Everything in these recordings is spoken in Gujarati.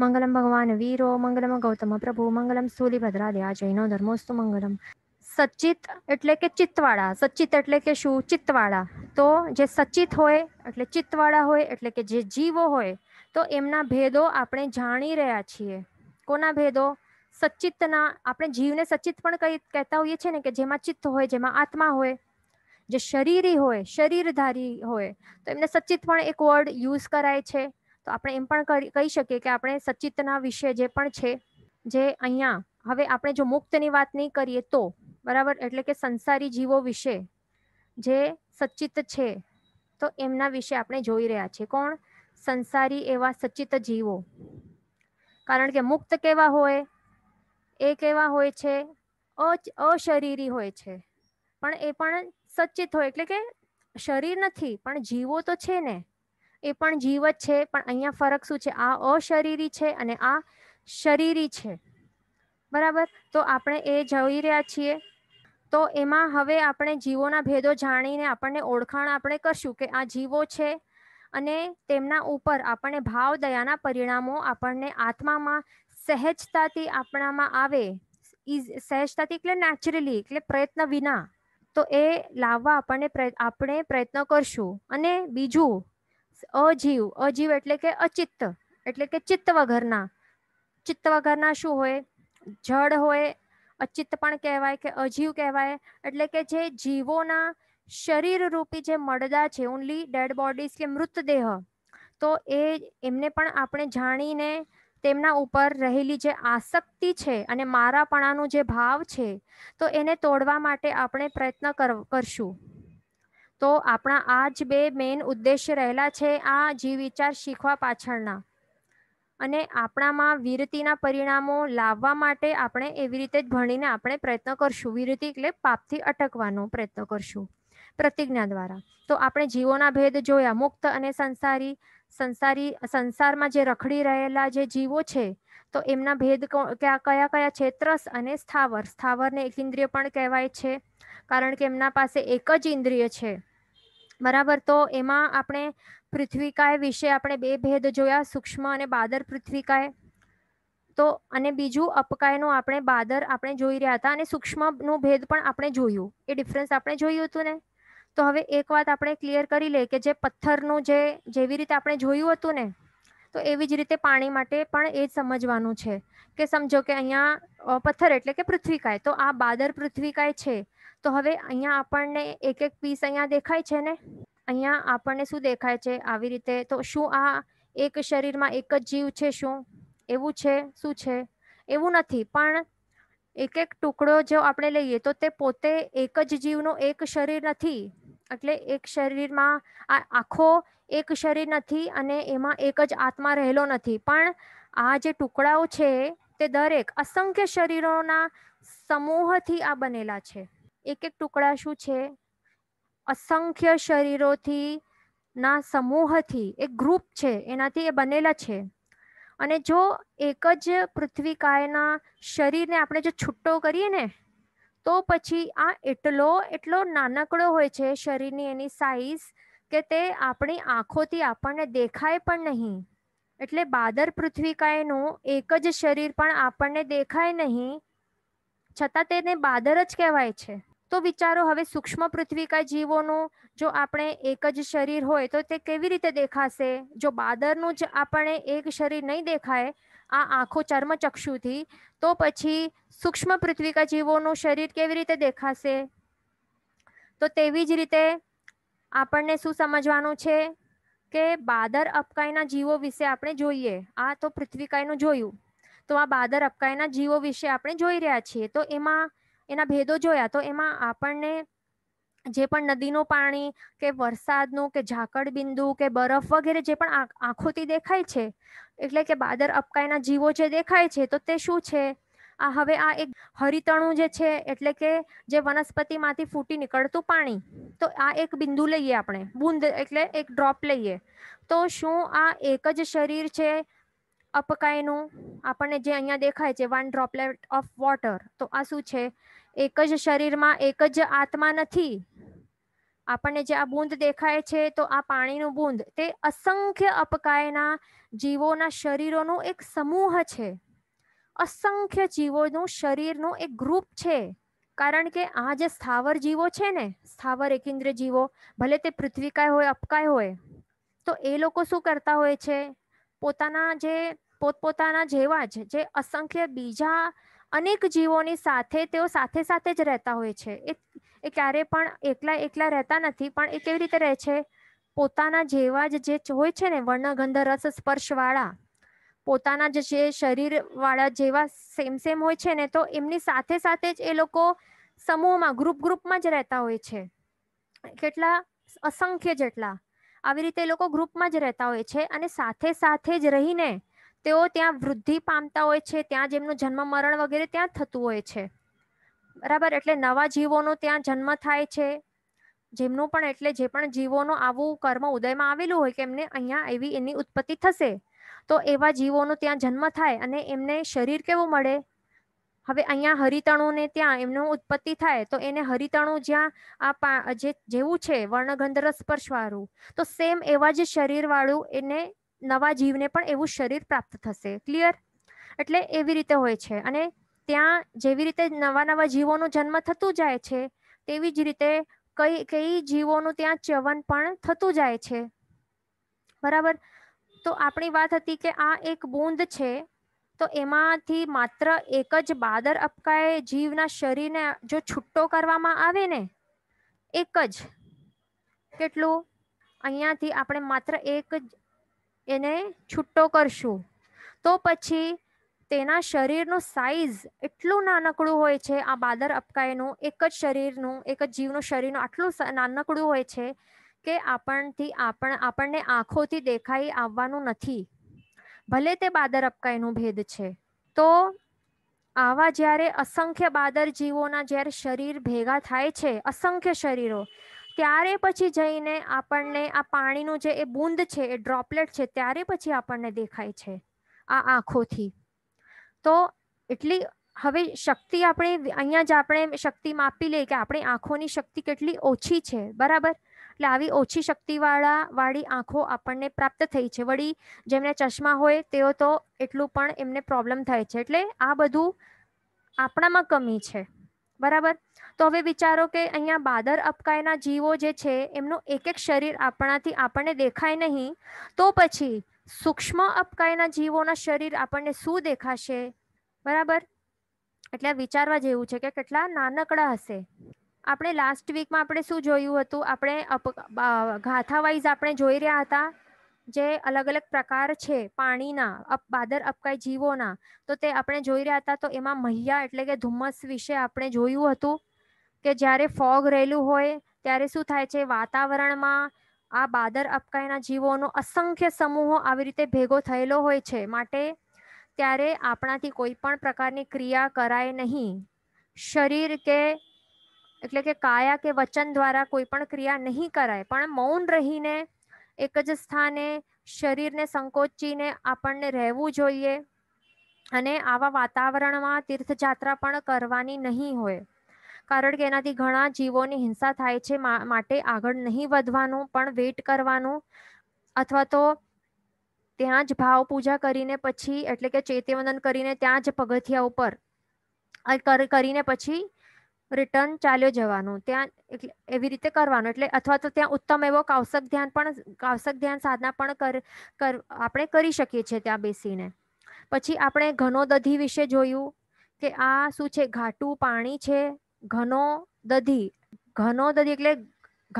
મંગલમ ભગવાન વીરો મંગલમ ગૌતમ પ્રભુ મંગલમ સૂલીભદ્રાદયા જૈનો ધર્મોસ્તુ મંગલમ સચિત એટલે કે ચિત્તવાળા સચિત એટલે કે શું ચિત્તવાળા તો જે સચિત હોય એટલે ચિત્તવાળા હોય એટલે કે જે જીવો હોય તો એમના ભેદો આપણે જાણી રહ્યા છીએ કોના ભેદો સચિતના આપણે જીવને સચિત પણ કહી કહેતા હોઈએ છીએ ને કે જેમાં ચિત્ત હોય જેમાં આત્મા હોય જે શરીરી હોય શરીરધારી હોય તો એમને સચિત પણ એક વર્ડ યુઝ કરાય છે તો આપણે એમ પણ કહી શકીએ કે આપણે સચિતના વિશે જે પણ છે જે અહીંયા હવે આપણે જો મુક્તની વાત નહીં કરીએ તો બરાબર એટલે કે સંસારી જીવો વિશે જે સચિત છે તો એમના વિશે આપણે જોઈ રહ્યા છીએ કોણ સંસારી એવા સચિત જીવો કારણ કે મુક્ત કેવા હોય એ કેવા હોય છે અશરીરી હોય છે પણ એ પણ સચિત હોય એટલે કે શરીર નથી પણ જીવો તો છે ને એ પણ જીવ જ છે પણ અહીંયા ફરક શું છે આ અશરીરી છે અને આ શરીરી છે બરાબર તો આપણે એ જોઈ રહ્યા છીએ તો એમાં હવે આપણે જીવોના ભેદો જાણીને આપણને ઓળખાણ આપણે કરશું કે આ જીવો છે અને તેમના ઉપર આપણને ભાવ દયાના પરિણામો આપણને આત્મામાં સહેજતાથી આપણામાં આવે ઇઝ સહેજતાથી એટલે નેચરલી એટલે પ્રયત્ન વિના તો એ લાવવા આપણને આપણે પ્રયત્ન કરશું અને બીજું અજીવ અજીવ એટલે કે અચિત્ત એટલે કે ચિત્ત વગરના ચિત્ત વગરના શું હોય જળ હોય અચિત્ત પણ કહેવાય કે અજીવ કહેવાય એટલે કે જે જીવોના શરીર રૂપી જે મડદા છે ઓનલી ડેડ બોડીઝ કે મૃતદેહ તો એ એમને પણ આપણે જાણીને તેમના ઉપર રહેલી જે આસક્તિ છે અને મારાપણાનું જે ભાવ છે તો એને તોડવા માટે આપણે પ્રયત્ન કરશું તો આપણા આ જ બે મેઇન ઉદ્દેશ્ય રહેલા છે આ જીવ વિચાર શીખવા પાછળના અને આપણામાં વિરતીના પરિણામો લાવવા માટે આપણે એવી રીતે જ ભણીને આપણે પ્રયત્ન કરશું વિરતી એટલે પાપથી અટકવાનો પ્રયત્ન કરશું પ્રતિજ્ઞા દ્વારા તો આપણે જીવોના ભેદ જોયા મુક્ત અને સંસારી સંસારી સંસારમાં જે રખડી રહેલા જે જીવો છે તો એમના ભેદ કયા કયા છે ત્રસ અને સ્થાવર સ્થાવરને એક ઇન્દ્રિય પણ કહેવાય છે કારણ કે એમના પાસે એક જ ઇન્દ્રિય છે બરાબર તો એમાં આપણે પૃથ્વીકાય વિશે આપણે બે ભેદ જોયા સૂક્ષ્મ અને બાદર પૃથ્વીકાય તો અને બીજું અપકાયનું આપણે બાદર આપણે જોઈ રહ્યા હતા અને સૂક્ષ્મનું ભેદ પણ આપણે જોયું એ ડિફરન્સ આપણે જોયું હતું ને તો હવે એક વાત આપણે ક્લિયર કરી લઈએ કે જે પથ્થરનું જે જેવી રીતે આપણે જોયું હતું ને તો એવી જ રીતે પાણી માટે પણ એ જ સમજવાનું છે કે સમજો કે અહીંયા પથ્થર એટલે કે પૃથ્વીકાય તો આ બાદર પૃથ્વીકાય છે તો હવે અહીંયા આપણને એક એક પીસ અહીંયા દેખાય છે ને અહીંયા આપણને શું દેખાય છે આવી રીતે તો શું આ એક શરીરમાં એક જ જીવ છે શું એવું છે શું છે એવું નથી પણ એક એક ટુકડો જો આપણે લઈએ તો તે પોતે એક જ જીવનો એક શરીર નથી એટલે એક શરીરમાં આ આખો એક શરીર નથી અને એમાં એક જ આત્મા રહેલો નથી પણ આ જે ટુકડાઓ છે તે દરેક અસંખ્ય શરીરોના સમૂહથી આ બનેલા છે એક એક ટુકડા શું છે અસંખ્ય શરીરોથી ના સમૂહથી એક ગ્રુપ છે એનાથી એ બનેલા છે અને જો એક જ પૃથ્વીકાયના શરીરને આપણે જો છૂટો કરીએ ને તો પછી આ એટલો એટલો નાનકડો હોય છે શરીરની એની સાઈઝ કે તે આપણી આંખોથી આપણને દેખાય પણ નહીં એટલે બાદર પૃથ્વીકાયનું એક જ શરીર પણ આપણને દેખાય નહીં છતાં તેને બાદર જ કહેવાય છે તો વિચારો હવે સૂક્ષ્મ પૃથ્વીકા જીવોનું જો આપણે એક જ શરીર હોય તો તે કેવી રીતે દેખાશે જો બાદરનું જ આપણે એક શરીર નહીં દેખાય આ આંખો ચર્મચક્ષુથી તો પછી સૂક્ષ્મ પૃથ્વીકા જીવોનું શરીર કેવી રીતે દેખાશે તો તેવી જ રીતે આપણને શું સમજવાનું છે કે બાદર અપકાયના જીવો વિશે આપણે જોઈએ આ તો પૃથ્વીકાયનું જોયું તો આ બાદર અપકાયના જીવો વિશે આપણે જોઈ રહ્યા છીએ તો એમાં એના ભેદો જોયા તો એમાં આપણને જે પણ નદીનું પાણી કે વરસાદનું કે ઝાકળ બિંદુ કે બરફ વગેરે જે પણ આંખોથી દેખાય છે એટલે કે બાદર અપકાયના જીવો જે દેખાય છે તો તે શું છે આ હવે આ એક હરિતણું જે છે એટલે કે જે વનસ્પતિમાંથી ફૂટી નીકળતું પાણી તો આ એક બિંદુ લઈએ આપણે બુંદ એટલે એક ડ્રોપ લઈએ તો શું આ એક જ શરીર છે અપકાયનું આપણને જે અહીંયા દેખાય છે વન ડ્રોપલેટ ઓફ વોટર તો આ શું છે એક જ શરીરમાં એક જ આત્મા નથી આપણને જે આ બૂંદ દેખાય છે તો આ પાણીનું બૂંદ તે અસંખ્ય અપકાયના જીવોના શરીરોનો એક સમૂહ છે અસંખ્ય જીવોનું શરીરનું એક ગ્રુપ છે કારણ કે આ જે સ્થાવર જીવો છે ને સ્થાવર એકેન્દ્ર જીવો ભલે તે પૃથ્વીકાય હોય અપકાય હોય તો એ લોકો શું કરતા હોય છે પોતાના જે પોતપોતાના જેવા જ જે અસંખ્ય બીજા અનેક જીવોની સાથે તેઓ સાથે સાથે જ રહેતા હોય છે એ એ ક્યારેય પણ એકલા એકલા રહેતા નથી પણ એ કેવી રીતે રહે છે પોતાના જેવા જ જે હોય છે ને વર્ણગંધ રસ સ્પર્શવાળા પોતાના જ જે શરીરવાળા જેવા સેમ સેમ હોય છે ને તો એમની સાથે સાથે જ એ લોકો સમૂહમાં ગ્રુપ ગ્રુપમાં જ રહેતા હોય છે કેટલા અસંખ્ય જેટલા આવી રીતે એ લોકો ગ્રુપમાં જ રહેતા હોય છે અને સાથે સાથે જ રહીને તેઓ ત્યાં વૃદ્ધિ પામતા હોય છે ત્યાં જેમનું જન્મ મરણ વગેરે ત્યાં થતું હોય છે બરાબર એટલે નવા જીવોનો ત્યાં જન્મ થાય છે જેમનું પણ એટલે જે પણ જીવોનો આવું કર્મ ઉદયમાં આવેલું હોય કે એમને અહીંયા એવી એની ઉત્પત્તિ થશે તો એવા જીવોનો ત્યાં જન્મ થાય અને એમને શરીર કેવું મળે હવે અહીંયા હરિતણુને ત્યાં એમનું ઉત્પત્તિ થાય તો એને હરિતણુ જ્યાં આ જે જેવું છે વર્ણગંધર સ્પર્શવાળું તો સેમ એવા જ શરીરવાળું એને નવા જીવને પણ એવું શરીર પ્રાપ્ત થશે ક્લિયર એટલે એવી રીતે હોય છે અને ત્યાં જેવી રીતે નવા નવા જીવોનો જન્મ થતું જાય છે તેવી જ રીતે કઈ કઈ જીવોનું ત્યાં ચવન પણ થતું જાય છે બરાબર તો આપણી વાત હતી કે આ એક બૂંદ છે તો એમાંથી માત્ર એક જ બાદર અપકાએ જીવના શરીરને જો છૂટો કરવામાં આવે ને એક જ કેટલું અહીંયાથી આપણે માત્ર એક જ એને છૂટો કરશું તો પછી તેના શરીરનું સાઇઝ એટલું નાનકડું હોય છે આ બાદર અપકાયનું એક જ શરીરનું એક જ જીવનું શરીરનું આટલું નાનકડું હોય છે કે આપણથી આપણ આપણને આંખોથી દેખાઈ આવવાનું નથી ભલે તે બાદર અપકાયનું ભેદ છે તો આવા જ્યારે અસંખ્ય બાદર જીવોના જ્યારે શરીર ભેગા થાય છે અસંખ્ય શરીરો ત્યારે પછી જઈને આપણને આ પાણીનું જે એ બૂંદ છે એ ડ્રોપલેટ છે ત્યારે પછી આપણને દેખાય છે આ આંખોથી તો એટલી હવે શક્તિ આપણે અહીંયા જ આપણે શક્તિ માપી લઈએ કે આપણી આંખોની શક્તિ કેટલી ઓછી છે બરાબર એટલે આવી ઓછી શક્તિવાળા વાળી આંખો આપણને પ્રાપ્ત થઈ છે વળી જેમને ચશ્મા હોય તેઓ તો એટલું પણ એમને પ્રોબ્લેમ થાય છે એટલે આ બધું આપણામાં કમી છે બરાબર તો હવે વિચારો કે અહીંયા બાદર અપકાયના જીવો જે છે એમનું એક એક શરીર આપણાથી આપણને દેખાય નહીં તો પછી સૂક્ષ્મ અપકાયના જીવોના શરીર આપણને શું દેખાશે બરાબર એટલે વિચારવા જેવું છે કે કેટલા નાનકડા હશે આપણે લાસ્ટ વીકમાં આપણે શું જોયું હતું આપણે ગાથા વાઇઝ આપણે જોઈ રહ્યા હતા જે અલગ અલગ પ્રકાર છે પાણીના અપ બાદર અપકાય જીવોના તો તે આપણે જોઈ રહ્યા હતા તો એમાં મહિયા એટલે કે ધુમ્મસ વિશે આપણે જોયું હતું કે જ્યારે ફોગ રહેલું હોય ત્યારે શું થાય છે વાતાવરણમાં આ બાદર અપકાયના જીવોનો અસંખ્ય સમૂહો આવી રીતે ભેગો થયેલો હોય છે માટે ત્યારે આપણાથી કોઈ પણ પ્રકારની ક્રિયા કરાય નહીં શરીર કે એટલે કે કાયા કે વચન દ્વારા કોઈ પણ ક્રિયા નહીં કરાય પણ મૌન રહીને એક જ સ્થાને શરીરને સંકોચીને આપણને રહેવું જોઈએ અને આવા વાતાવરણમાં તીર્થયાત્રા પણ કરવાની નહીં હોય કારણ કે એનાથી ઘણા જીવોની હિંસા થાય છે માટે આગળ નહીં વધવાનું પણ વેટ કરવાનું અથવા તો ત્યાં જ ભાવ પૂજા કરીને પછી એટલે કે ચેતવંદન કરીને ત્યાં જ પગથિયા ઉપર કરીને પછી રિટર્ન ચાલ્યો જવાનું ત્યાં એવી રીતે કરવાનું એટલે અથવા તો ત્યાં ઉત્તમ એવો કાવસક ધ્યાન પણ કાવસક ધ્યાન સાધના પણ કર આપણે કરી શકીએ છીએ ત્યાં બેસીને પછી આપણે ઘનો દધી વિશે જોયું કે આ શું છે ઘાટું પાણી છે ઘનો દધી ઘનો દધી એટલે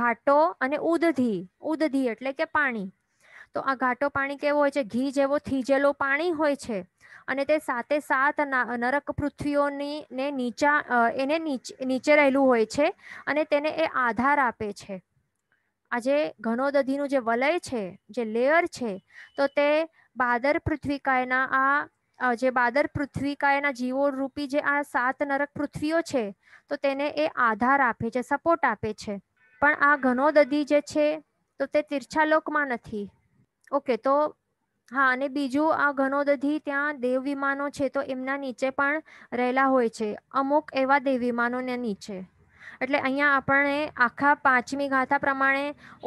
ઘાટો અને ઉદધી ઉદધી એટલે કે પાણી તો આ ઘાટો પાણી કેવો હોય છે ઘી જેવો થીજેલો પાણી હોય છે અને તે સાતે સાત નરક પૃથ્વીઓની ને નીચા એને નીચે રહેલું હોય છે અને તેને એ આધાર આપે છે આજે દધીનું જે વલય છે જે લેયર છે તો તે બાદર પૃથ્વીકાયના આ જે બાદર પૃથ્વીકાયના જીવો રૂપી જે આ સાત નરક પૃથ્વીઓ છે તો તેને એ આધાર આપે છે સપોર્ટ આપે છે પણ આ દધી જે છે તો તે તીર્છાલોકમાં નથી ઓકે તો હા અને બીજું આ ઘનોદધી ત્યાં દેવ વિમાનો છે તો એમના નીચે પણ રહેલા હોય છે અમુક એવા દેવ વિમાનોને નીચે એટલે અહીંયા આપણે આખા પાંચમી ગાથા પ્રમાણે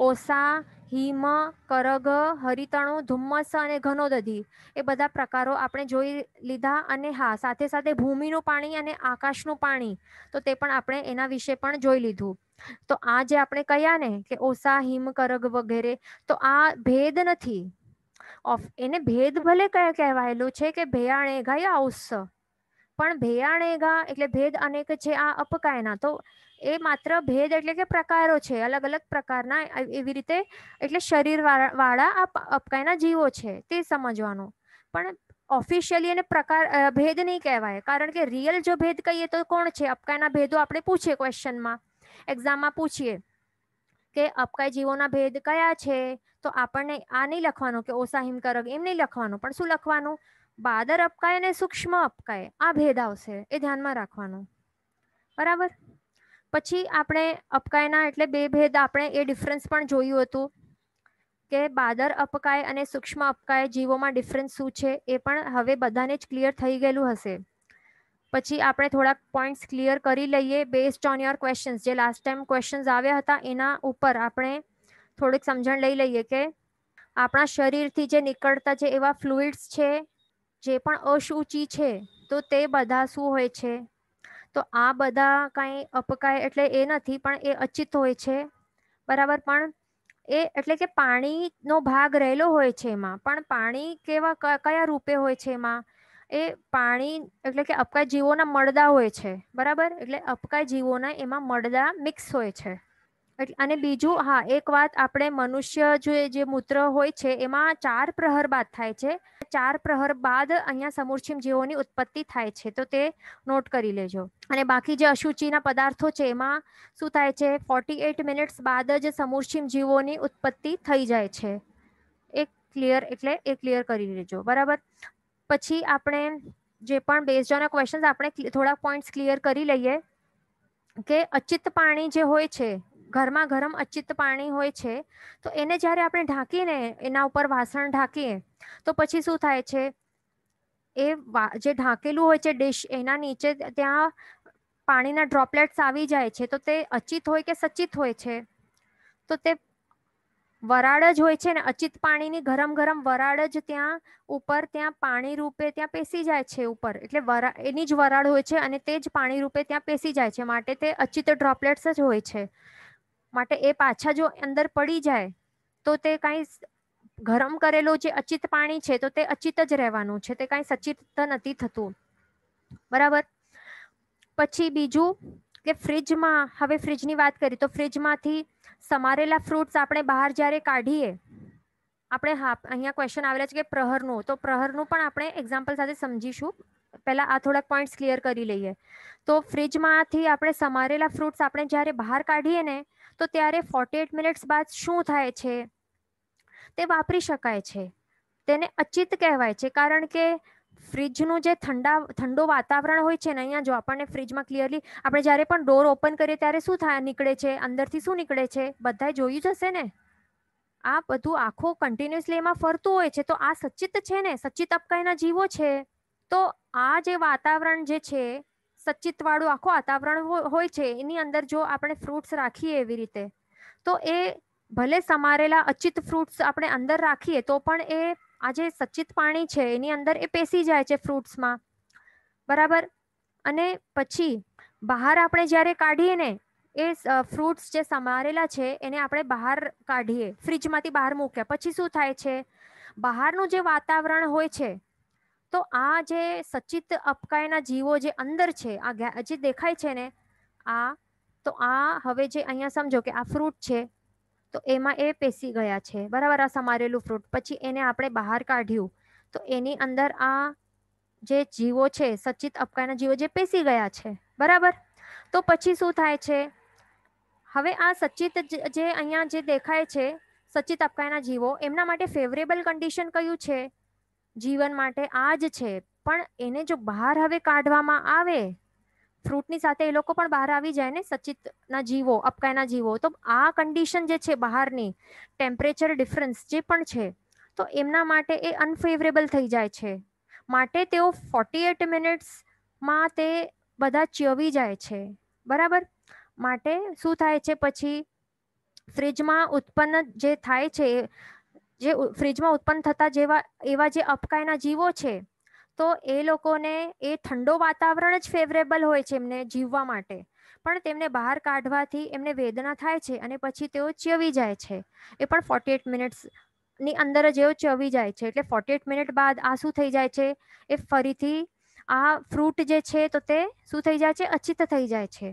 ઓસા હિમ કરગ હરિતણુ ધુમ્મસ અને ઘનોદધી એ બધા પ્રકારો આપણે જોઈ લીધા અને હા સાથે સાથે ભૂમિનું પાણી અને આકાશનું પાણી તો તે પણ આપણે એના વિશે પણ જોઈ લીધું તો આ જે આપણે કયા ને કે ઓસા હિમ કરગ વગેરે તો આ ભેદ નથી ઓફ એને ભેદ ભલે કયા કહેવાયેલું છે કે ભેયાણેગા યા ઉસ પણ ભેયાણેગા એટલે ભેદ અનેક છે આ અપકાયના તો એ માત્ર ભેદ એટલે કે પ્રકારો છે અલગ અલગ પ્રકારના એવી રીતે એટલે શરીર વાળા આ અપકાયના જીવો છે તે સમજવાનું પણ ઓફિશિયલી એને પ્રકાર ભેદ નહીં કહેવાય કારણ કે રિયલ જો ભેદ કહીએ તો કોણ છે અપકાયના ભેદો આપણે પૂછીએ ક્વેશ્ચનમાં એક્ઝામમાં પૂછીએ કે અપકાય જીવોના ભેદ કયા છે તો આપણને આ નહીં લખવાનું કે ઓસા હિમકરક એમ નહીં લખવાનું પણ શું લખવાનું બાદર અપકાય અને સૂક્ષ્મ અપકાય આ ભેદ આવશે એ ધ્યાનમાં રાખવાનું બરાબર પછી આપણે અપકાયના એટલે બે ભેદ આપણે એ ડિફરન્સ પણ જોયું હતું કે બાદર અપકાય અને સૂક્ષ્મ અપકાય જીવોમાં ડિફરન્સ શું છે એ પણ હવે બધાને જ ક્લિયર થઈ ગયેલું હશે પછી આપણે થોડાક પોઈન્ટ્સ ક્લિયર કરી લઈએ બેસ્ડ ઓન યોર ક્વેશ્ચન જે લાસ્ટ ટાઈમ ક્વેશ્ચન્સ આવ્યા હતા એના ઉપર આપણે થોડીક સમજણ લઈ લઈએ કે આપણા શરીરથી જે નીકળતા જે એવા ફ્લુઇડ્સ છે જે પણ અશુચી છે તો તે બધા શું હોય છે તો આ બધા કાંઈ અપકાય એટલે એ નથી પણ એ અચિત હોય છે બરાબર પણ એ એટલે કે પાણીનો ભાગ રહેલો હોય છે એમાં પણ પાણી કેવા કયા રૂપે હોય છે એમાં એ પાણી એટલે કે અપકાય જીવોના મળદા હોય છે બરાબર એટલે અપકાય જીવોના એમાં મળદા મિક્સ હોય છે એટલે અને બીજું હા એક વાત આપણે મનુષ્ય જે જે મૂત્ર હોય છે એમાં ચાર પ્રહર બાદ થાય છે ચાર પ્રહર બાદ અહીંયા સમૂર્છિમ જીવોની ઉત્પત્તિ થાય છે તો તે નોટ કરી લેજો અને બાકી જે અશુચિના પદાર્થો છે એમાં શું થાય છે ફોર્ટી એટ મિનિટ્સ બાદ જ સમૂર્છિમ જીવોની ઉત્પત્તિ થઈ જાય છે એક ક્લિયર એટલે એ ક્લિયર કરી લેજો બરાબર પછી આપણે જે પણ બેઝડ ઓન ક્વેશ્ચન્સ આપણે થોડા પોઈન્ટ્સ ક્લિયર કરી લઈએ કે અચિત પાણી જે હોય છે ઘરમાં ગરમ અચિત પાણી હોય છે તો એને જ્યારે આપણે ઢાંકીને એના ઉપર વાસણ ઢાંકીએ તો પછી શું થાય છે એ જે ઢાંકેલું હોય છે ડિશ એના નીચે ત્યાં પાણીના ડ્રોપલેટ્સ આવી જાય છે તો તે અચિત હોય કે સચિત હોય છે તો તે વરાળ જ હોય છે ને અચિત પાણીની ગરમ ગરમ વરાળ જ ત્યાં ઉપર ત્યાં પાણી રૂપે ત્યાં પેસી જાય છે ઉપર એટલે વરા એની જ વરાળ હોય છે અને તે જ પાણી રૂપે ત્યાં પેસી જાય છે માટે તે અચિત ડ્રોપલેટ્સ જ હોય છે માટે એ પાછા જો અંદર પડી જાય તો તે કાંઈ ગરમ કરેલું જે અચિત પાણી છે તો તે અચિત જ રહેવાનું છે તે કાંઈ સચિત નથી થતું બરાબર પછી બીજું કે ફ્રિજમાં હવે ફ્રિજની વાત કરી તો ફ્રિજમાંથી સમારેલા ફ્રૂટ્સ આપણે બહાર જ્યારે કાઢીએ આપણે હા અહીંયા ક્વેશ્ચન આવેલા છે કે પ્રહરનું તો પ્રહરનું પણ આપણે એક્ઝામ્પલ સાથે સમજીશું પહેલાં આ થોડાક પોઈન્ટ્સ ક્લિયર કરી લઈએ તો ફ્રિજમાંથી આપણે સમારેલા ફ્રૂટ્સ આપણે જ્યારે બહાર કાઢીએ ને તો ત્યારે ફોર્ટી એટ મિનિટ્સ બાદ શું થાય છે તે વાપરી શકાય છે તેને અચિત કહેવાય છે કારણ કે ફ્રિજનું જે ઠંડા ઠંડો વાતાવરણ હોય છે ને અહીંયા જો આપણને ફ્રિજમાં ક્લિયરલી આપણે જ્યારે પણ ડોર ઓપન કરીએ ત્યારે શું થાય નીકળે છે અંદરથી શું નીકળે છે બધાએ જોયું જ હશે ને આ બધું આખો કન્ટિન્યુઅસલી એમાં ફરતું હોય છે તો આ સચિત છે ને સચિત અપકાયના જીવો છે તો આ જે વાતાવરણ જે છે સચિતવાળું આખું વાતાવરણ હોય છે એની અંદર જો આપણે ફ્રૂટ્સ રાખીએ એવી રીતે તો એ ભલે સમારેલા અચિત ફ્રૂટ્સ આપણે અંદર રાખીએ તો પણ એ આ જે સચિત પાણી છે એની અંદર એ પેસી જાય છે ફ્રૂટ્સમાં બરાબર અને પછી બહાર આપણે જ્યારે કાઢીએ ને એ ફ્રૂટ્સ જે સમારેલા છે એને આપણે બહાર કાઢીએ ફ્રીજમાંથી બહાર મૂક્યા પછી શું થાય છે બહારનું જે વાતાવરણ હોય છે તો આ જે સચિત અપકાયના જીવો જે અંદર છે આ જે દેખાય છે ને આ તો આ હવે જે અહીંયા સમજો કે આ ફ્રૂટ છે તો એમાં એ પેસી ગયા છે બરાબર આ સમારેલું ફ્રૂટ પછી એને આપણે બહાર કાઢ્યું તો એની અંદર આ જે જીવો છે સચિત અપકાના જીવો જે પેસી ગયા છે બરાબર તો પછી શું થાય છે હવે આ સચિત જે અહીંયા જે દેખાય છે સચિત અપકાયના જીવો એમના માટે ફેવરેબલ કન્ડિશન કયું છે જીવન માટે આ જ છે પણ એને જો બહાર હવે કાઢવામાં આવે ફ્રૂટની સાથે એ લોકો પણ બહાર આવી જાય ને સચિતના જીવો અપકાયના જીવો તો આ કન્ડિશન જે છે બહારની ટેમ્પરેચર ડિફરન્સ જે પણ છે તો એમના માટે એ અનફેવરેબલ થઈ જાય છે માટે તેઓ ફોર્ટી એટ મિનિટ્સમાં તે બધા ચવી જાય છે બરાબર માટે શું થાય છે પછી ફ્રિજમાં ઉત્પન્ન જે થાય છે જે ફ્રિજમાં ઉત્પન્ન થતા જેવા એવા જે અપકાયના જીવો છે તો એ લોકોને એ ઠંડો વાતાવરણ જ ફેવરેબલ હોય છે એમને જીવવા માટે પણ તેમને બહાર કાઢવાથી એમને વેદના થાય છે અને પછી તેઓ ચવી જાય છે એ પણ ફોર્ટી એટ મિનિટ્સ ની અંદર જ એવો ચવી જાય છે એટલે ફોર્ટી એટ મિનિટ બાદ આ શું થઈ જાય છે એ ફરીથી આ ફ્રૂટ જે છે તો તે શું થઈ જાય છે અચિત થઈ જાય છે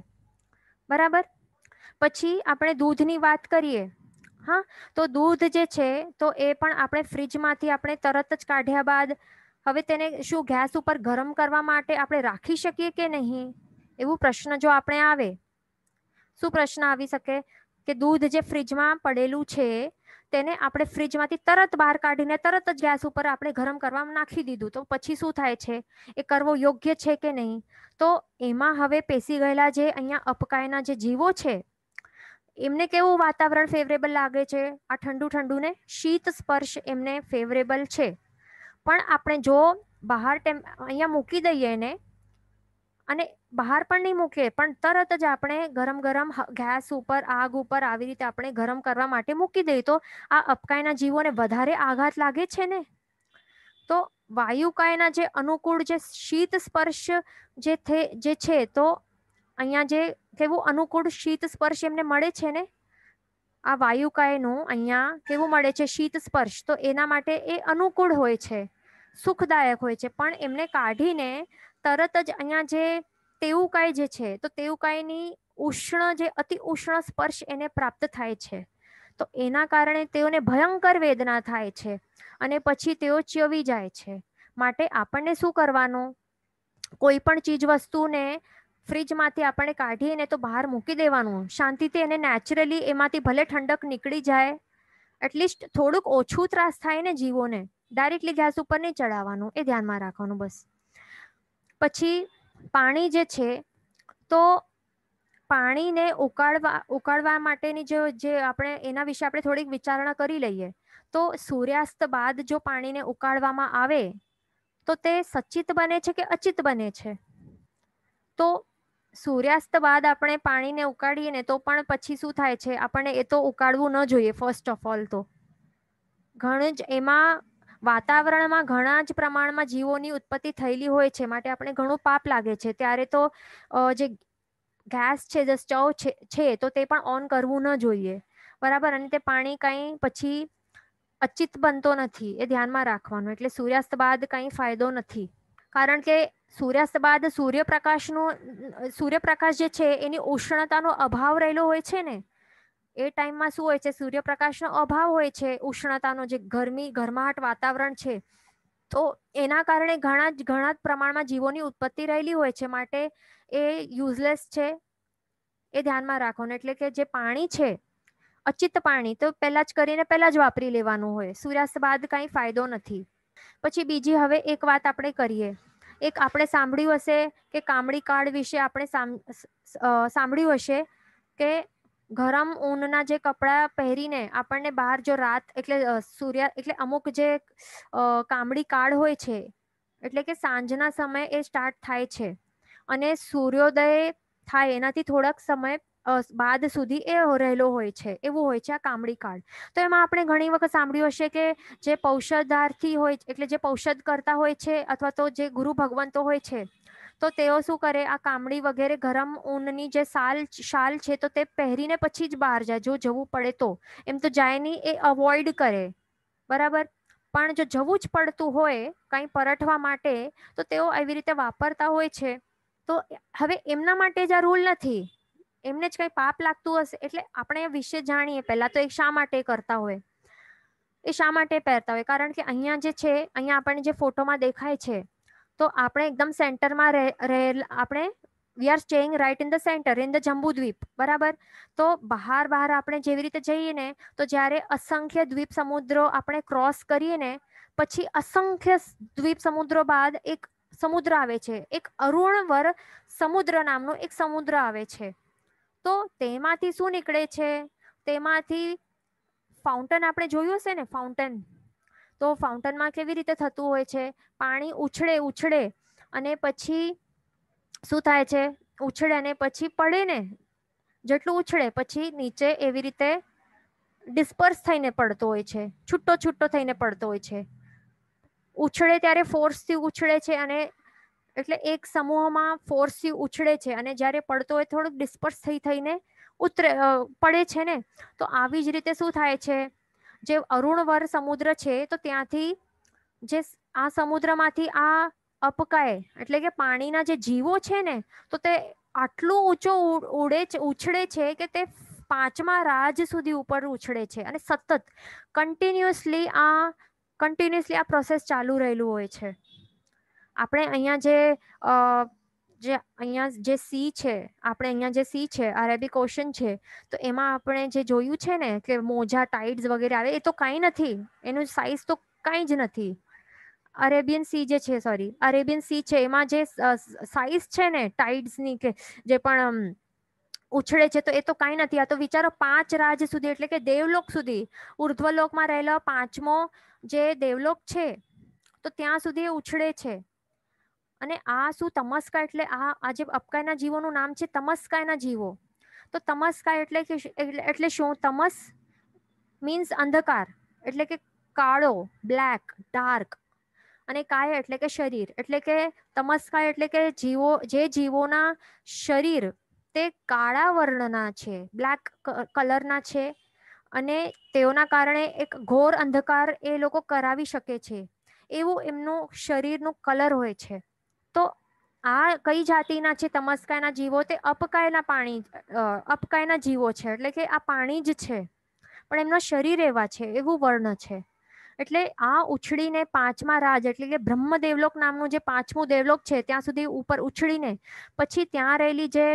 બરાબર પછી આપણે દૂધની વાત કરીએ હા તો દૂધ જે છે તો એ પણ આપણે ફ્રીજમાંથી આપણે તરત જ કાઢ્યા બાદ હવે તેને શું ગેસ ઉપર ગરમ કરવા માટે આપણે રાખી શકીએ કે નહીં એવું પ્રશ્ન જો આપણે આવે શું પ્રશ્ન આવી શકે કે દૂધ જે ફ્રીજમાં પડેલું છે તેને આપણે ફ્રીજમાંથી તરત બહાર કાઢીને તરત જ ગેસ ઉપર આપણે ગરમ કરવા નાખી દીધું તો પછી શું થાય છે એ કરવો યોગ્ય છે કે નહીં તો એમાં હવે પેસી ગયેલા જે અહીંયા અપકાયના જે જીવો છે એમને કેવું વાતાવરણ ફેવરેબલ લાગે છે આ ઠંડુ ઠંડુને શીત સ્પર્શ એમને ફેવરેબલ છે પણ આપણે જો બહાર ટેમ અહીંયા મૂકી દઈએ એને અને બહાર પણ નહીં મૂકીએ પણ તરત જ આપણે ગરમ ગરમ ગેસ ઉપર આગ ઉપર આવી રીતે આપણે ગરમ કરવા માટે મૂકી દઈએ તો આ અપકાયના જીવોને વધારે આઘાત લાગે છે ને તો વાયુકાયના જે અનુકૂળ જે શીત સ્પર્શ જે જે છે તો અહીંયા જે કેવું અનુકૂળ શીત સ્પર્શ એમને મળે છે ને આ વાયુકાયનું અહીંયા કેવું મળે છે શીત સ્પર્શ તો એના માટે એ અનુકૂળ હોય છે સુખદાયક હોય છે પણ એમને કાઢીને તરત જ અહીંયા જે તેવુકાય જે છે તો તેવુકાયની ઉષ્ણ જે અતિ ઉષ્ણ સ્પર્શ એને પ્રાપ્ત થાય છે તો એના કારણે તેઓને ભયંકર વેદના થાય છે અને પછી તેઓ ચવી જાય છે માટે આપણને શું કરવાનું કોઈ પણ ચીજ વસ્તુને ફ્રીજમાંથી આપણે કાઢી એને તો બહાર મૂકી દેવાનું શાંતિથી એને નેચરલી એમાંથી ભલે ઠંડક નીકળી જાય એટલીસ્ટ થોડુંક ઓછું ત્રાસ થાય ને જીવોને ડાયરેક્ટલી ગેસ ઉપર નહીં ચડાવવાનું એ ધ્યાનમાં રાખવાનું બસ પછી પાણી જે છે તો પાણીને ઉકાળવા ઉકાળવા માટેની જે જે આપણે એના વિશે આપણે થોડીક વિચારણા કરી લઈએ તો સૂર્યાસ્ત બાદ જો પાણીને ઉકાળવામાં આવે તો તે સચિત બને છે કે અચિત બને છે તો સૂર્યાસ્ત બાદ આપણે પાણીને ઉકાળીએ ને તો પણ પછી શું થાય છે આપણને એ તો ઉકાળવું ન જોઈએ ફર્સ્ટ ઓફ ઓલ તો ઘણું જ એમાં વાતાવરણમાં ઘણા જ પ્રમાણમાં જીવોની ઉત્પત્તિ થયેલી હોય છે માટે આપણે ઘણું પાપ લાગે છે ત્યારે તો જે ગેસ છે જે સ્ટવ છે તો તે પણ ઓન કરવું ન જોઈએ બરાબર અને તે પાણી કંઈ પછી અચિત બનતો નથી એ ધ્યાનમાં રાખવાનું એટલે સૂર્યાસ્ત બાદ કંઈ ફાયદો નથી કારણ કે સૂર્યાસ્ત બાદ સૂર્યપ્રકાશનો સૂર્યપ્રકાશ જે છે એની ઉષ્ણતાનો અભાવ રહેલો હોય છે ને એ ટાઈમમાં શું હોય છે સૂર્યપ્રકાશનો અભાવ હોય છે ઉષ્ણતાનો જે ગરમી ગરમાહટ વાતાવરણ છે તો એના કારણે ઘણા જ ઘણા જ પ્રમાણમાં જીવોની ઉત્પત્તિ રહેલી હોય છે માટે એ યુઝલેસ છે એ ધ્યાનમાં રાખો એટલે કે જે પાણી છે અચિત પાણી તો પહેલાં જ કરીને પહેલાં જ વાપરી લેવાનું હોય સૂર્યાસ્ત બાદ કાંઈ ફાયદો નથી પછી બીજી હવે એક વાત આપણે કરીએ એક આપણે સાંભળ્યું હશે કે કામળી કાળ વિશે આપણે સાંભળ્યું હશે કે ગરમ ઊનના જે કપડાં પહેરીને આપણને બહાર જો રાત એટલે સૂર્ય એટલે અમુક જે કામળી કાળ હોય છે એટલે કે સાંજના સમયે એ સ્ટાર્ટ થાય છે અને સૂર્યોદય થાય એનાથી થોડાક સમય બાદ સુધી એ રહેલો હોય છે એવું હોય છે આ કામળી કાળ તો એમાં આપણે ઘણી વખત સાંભળ્યું હશે કે જે પૌષધાર્થી હોય એટલે જે પૌષધ કરતા હોય છે અથવા તો જે ગુરુ ભગવંતો હોય છે તો તેઓ શું કરે આ કામળી વગેરે ગરમ ઊનની જે શાલ શાલ છે તો તે પહેરીને પછી જ બહાર જાય જો જવું પડે તો એમ તો જાય નહીં એ અવોઇડ કરે બરાબર પણ જો જવું જ પડતું હોય કંઈ પરઠવા માટે તો તેઓ એવી રીતે વાપરતા હોય છે તો હવે એમના માટે જ આ રૂલ નથી એમને જ કંઈ પાપ લાગતું હશે એટલે આપણે વિશે જાણીએ પહેલાં તો એ શા માટે કરતા હોય એ શા માટે પહેરતા હોય કારણ કે અહીંયા જે છે અહીંયા આપણને જે ફોટોમાં દેખાય છે તો આપણે એકદમ સેન્ટરમાં રહેલ આપણે we are staying right in the centre in the Jambudvipa બરાબર તો બહાર બહાર આપણે જેવી રીતે જઈએ ને તો જ્યારે અસંખ્ય દ્વીપ સમુદ્રો આપણે ક્રોસ કરીએ ને પછી અસંખ્ય દ્વીપ સમુદ્રો બાદ એક સમુદ્ર આવે છે એક અરુણવર સમુદ્ર નામનો એક સમુદ્ર આવે છે તો તેમાંથી શું નીકળે છે તેમાંથી ફાઉન્ટન આપણે જોયું હશે ને ફાઉન્ટન તો ફાઉન્ટનમાં કેવી રીતે થતું હોય છે પાણી ઉછળે ઉછળે અને પછી શું થાય છે ઉછળે અને પછી પડે ને જેટલું ઉછળે પછી નીચે એવી રીતે ડિસ્પર્સ થઈને પડતો હોય છે છૂટો છૂટો થઈને પડતો હોય છે ઉછળે ત્યારે ફોર્સથી ઉછળે છે અને એટલે એક સમૂહમાં ફોર્સથી ઉછળે છે અને જ્યારે પડતો હોય થોડુંક ડિસ્પર્સ થઈ થઈને ઉતરે પડે છે ને તો આવી જ રીતે શું થાય છે જે અરુણવર સમુદ્ર છે તો ત્યાંથી જે આ સમુદ્રમાંથી આ અપકાય એટલે કે પાણીના જે જીવો છે ને તો તે આટલું ઊંચો ઉડે છે ઉછળે છે કે તે પાંચમા રાજ સુધી ઉપર ઉછળે છે અને સતત કન્ટિન્યુઅસલી આ કન્ટિન્યુઅસલી આ પ્રોસેસ ચાલુ રહેલું હોય છે આપણે અહીંયા જે જે અહીંયા જે સી છે આપણે અહીંયા જે સી છે અરેબિક ઓશન છે તો એમાં આપણે જે જોયું છે ને કે મોજા ટાઇડ્સ વગેરે આવે એ તો કાંઈ નથી એનું સાઇઝ તો કાંઈ જ નથી અરેબિયન સી જે છે સોરી અરેબિયન સી છે એમાં જે સાઇઝ છે ને ટાઇડ્સની કે જે પણ ઉછળે છે તો એ તો કાંઈ નથી આ તો વિચારો પાંચ રાજ સુધી એટલે કે દેવલોક સુધી ઉર્ધ્વલોકમાં રહેલો પાંચમો જે દેવલોક છે તો ત્યાં સુધી એ ઉછળે છે અને આ શું તમસ્કા એટલે આ આ જે અપકાયના જીવોનું નામ છે તમસ્કાયના જીવો તો તમસ્કાય એટલે કે એટલે શું તમસ મીન્સ અંધકાર એટલે કે કાળો બ્લેક ડાર્ક અને કાય એટલે કે શરીર એટલે કે તમસ્કાય એટલે કે જીવો જે જીવોના શરીર તે કાળા વર્ણના છે બ્લેક કલરના છે અને તેઓના કારણે એક ઘોર અંધકાર એ લોકો કરાવી શકે છે એવું એમનું શરીરનું કલર હોય છે તો આ કઈ જાતિના છે તમસ્કાયના જીવો તે અપકાયના પાણી અપકાયના જીવો છે એટલે કે આ પાણી જ છે પણ એમના શરીર એવા છે એવું વર્ણ છે એટલે આ ઉછળીને પાંચમા રાજ એટલે કે બ્રહ્મ દેવલોક નામનું જે પાંચમું દેવલોક છે ત્યાં સુધી ઉપર ઉછળીને પછી ત્યાં રહેલી જે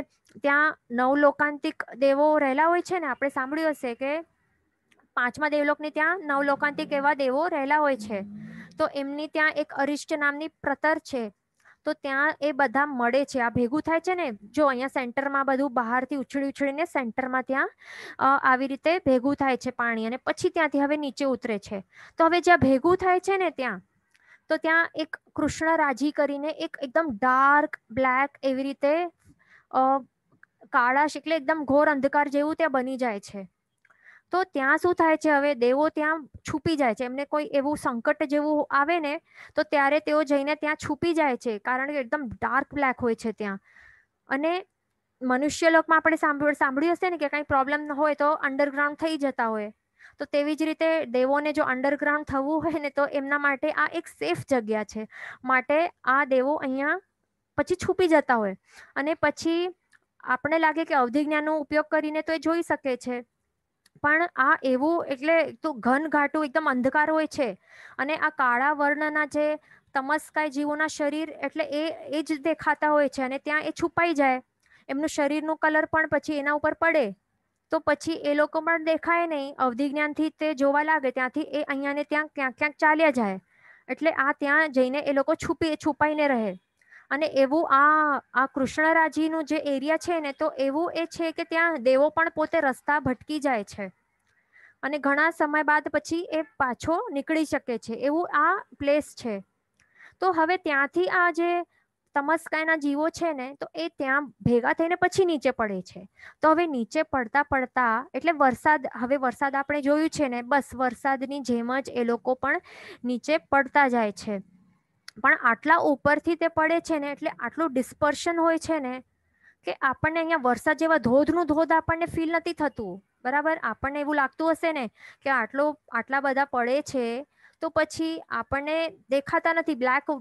ત્યાં નવલોકાંતિક દેવો રહેલા હોય છે ને આપણે સાંભળ્યું હશે કે પાંચમા દેવલોકની ત્યાં નવલોકાંતિક એવા દેવો રહેલા હોય છે તો એમની ત્યાં એક અરિષ્ટ નામની પ્રતર છે તો ત્યાં એ બધા મળે છે આ ભેગું થાય છે ને જો અહીંયા સેન્ટરમાં બધું બહારથી ઉછળી ઉછળીને સેન્ટરમાં ત્યાં આવી રીતે ભેગું થાય છે પાણી અને પછી ત્યાંથી હવે નીચે ઉતરે છે તો હવે જ્યાં ભેગું થાય છે ને ત્યાં તો ત્યાં એક કૃષ્ણ રાજી કરીને એક એકદમ ડાર્ક બ્લેક એવી રીતે કાળાશ એટલે એકદમ ઘોર અંધકાર જેવું ત્યાં બની જાય છે તો ત્યાં શું થાય છે હવે દેવો ત્યાં છુપી જાય છે એમને કોઈ એવું સંકટ જેવું આવે ને તો ત્યારે તેઓ જઈને ત્યાં છુપી જાય છે કારણ કે એકદમ ડાર્ક બ્લેક હોય છે ત્યાં અને મનુષ્ય લોકમાં આપણે સાંભળ સાંભળ્યું હશે ને કે કંઈ પ્રોબ્લેમ હોય તો અંડરગ્રાઉન્ડ થઈ જતા હોય તો તેવી જ રીતે દેવોને જો અંડરગ્રાઉન્ડ થવું હોય ને તો એમના માટે આ એક સેફ જગ્યા છે માટે આ દેવો અહીંયા પછી છુપી જતા હોય અને પછી આપણે લાગે કે અવધિ જ્ઞાનનો ઉપયોગ કરીને તો એ જોઈ શકે છે પણ આ એવું એટલે તો ઘન ઘાટું એકદમ અંધકાર હોય છે અને આ કાળા વર્ણના જે તમસ્કાય જીવોના શરીર એટલે એ એ જ દેખાતા હોય છે અને ત્યાં એ છુપાઈ જાય એમનું શરીરનું કલર પણ પછી એના ઉપર પડે તો પછી એ લોકો પણ દેખાય નહીં અવધિ જ્ઞાનથી તે જોવા લાગે ત્યાંથી એ અહીંયાને ત્યાં ક્યાંક ક્યાંક ચાલ્યા જાય એટલે આ ત્યાં જઈને એ લોકો છુપી છુપાઈને રહે અને એવું આ આ કૃષ્ણરાજીનું જે એરિયા છે ને તો એવું એ છે કે ત્યાં દેવો પણ પોતે રસ્તા ભટકી જાય છે અને ઘણા સમય બાદ પછી એ પાછો નીકળી શકે છે એવું આ પ્લેસ છે તો હવે ત્યાંથી આ જે તમસ્કાયના જીવો છે ને તો એ ત્યાં ભેગા થઈને પછી નીચે પડે છે તો હવે નીચે પડતા પડતા એટલે વરસાદ હવે વરસાદ આપણે જોયું છે ને બસ વરસાદની જેમ જ એ લોકો પણ નીચે પડતા જાય છે પણ આટલા ઉપરથી તે પડે છે ને એટલે આટલું ડિસ્પર્શન હોય છે ને કે આપણને અહીંયા વરસાદ જેવા ધોધનું ધોધ આપણને ફીલ નથી થતું બરાબર આપણને એવું લાગતું હશે ને કે આટલો આટલા બધા પડે છે તો પછી આપણને દેખાતા નથી બ્લેક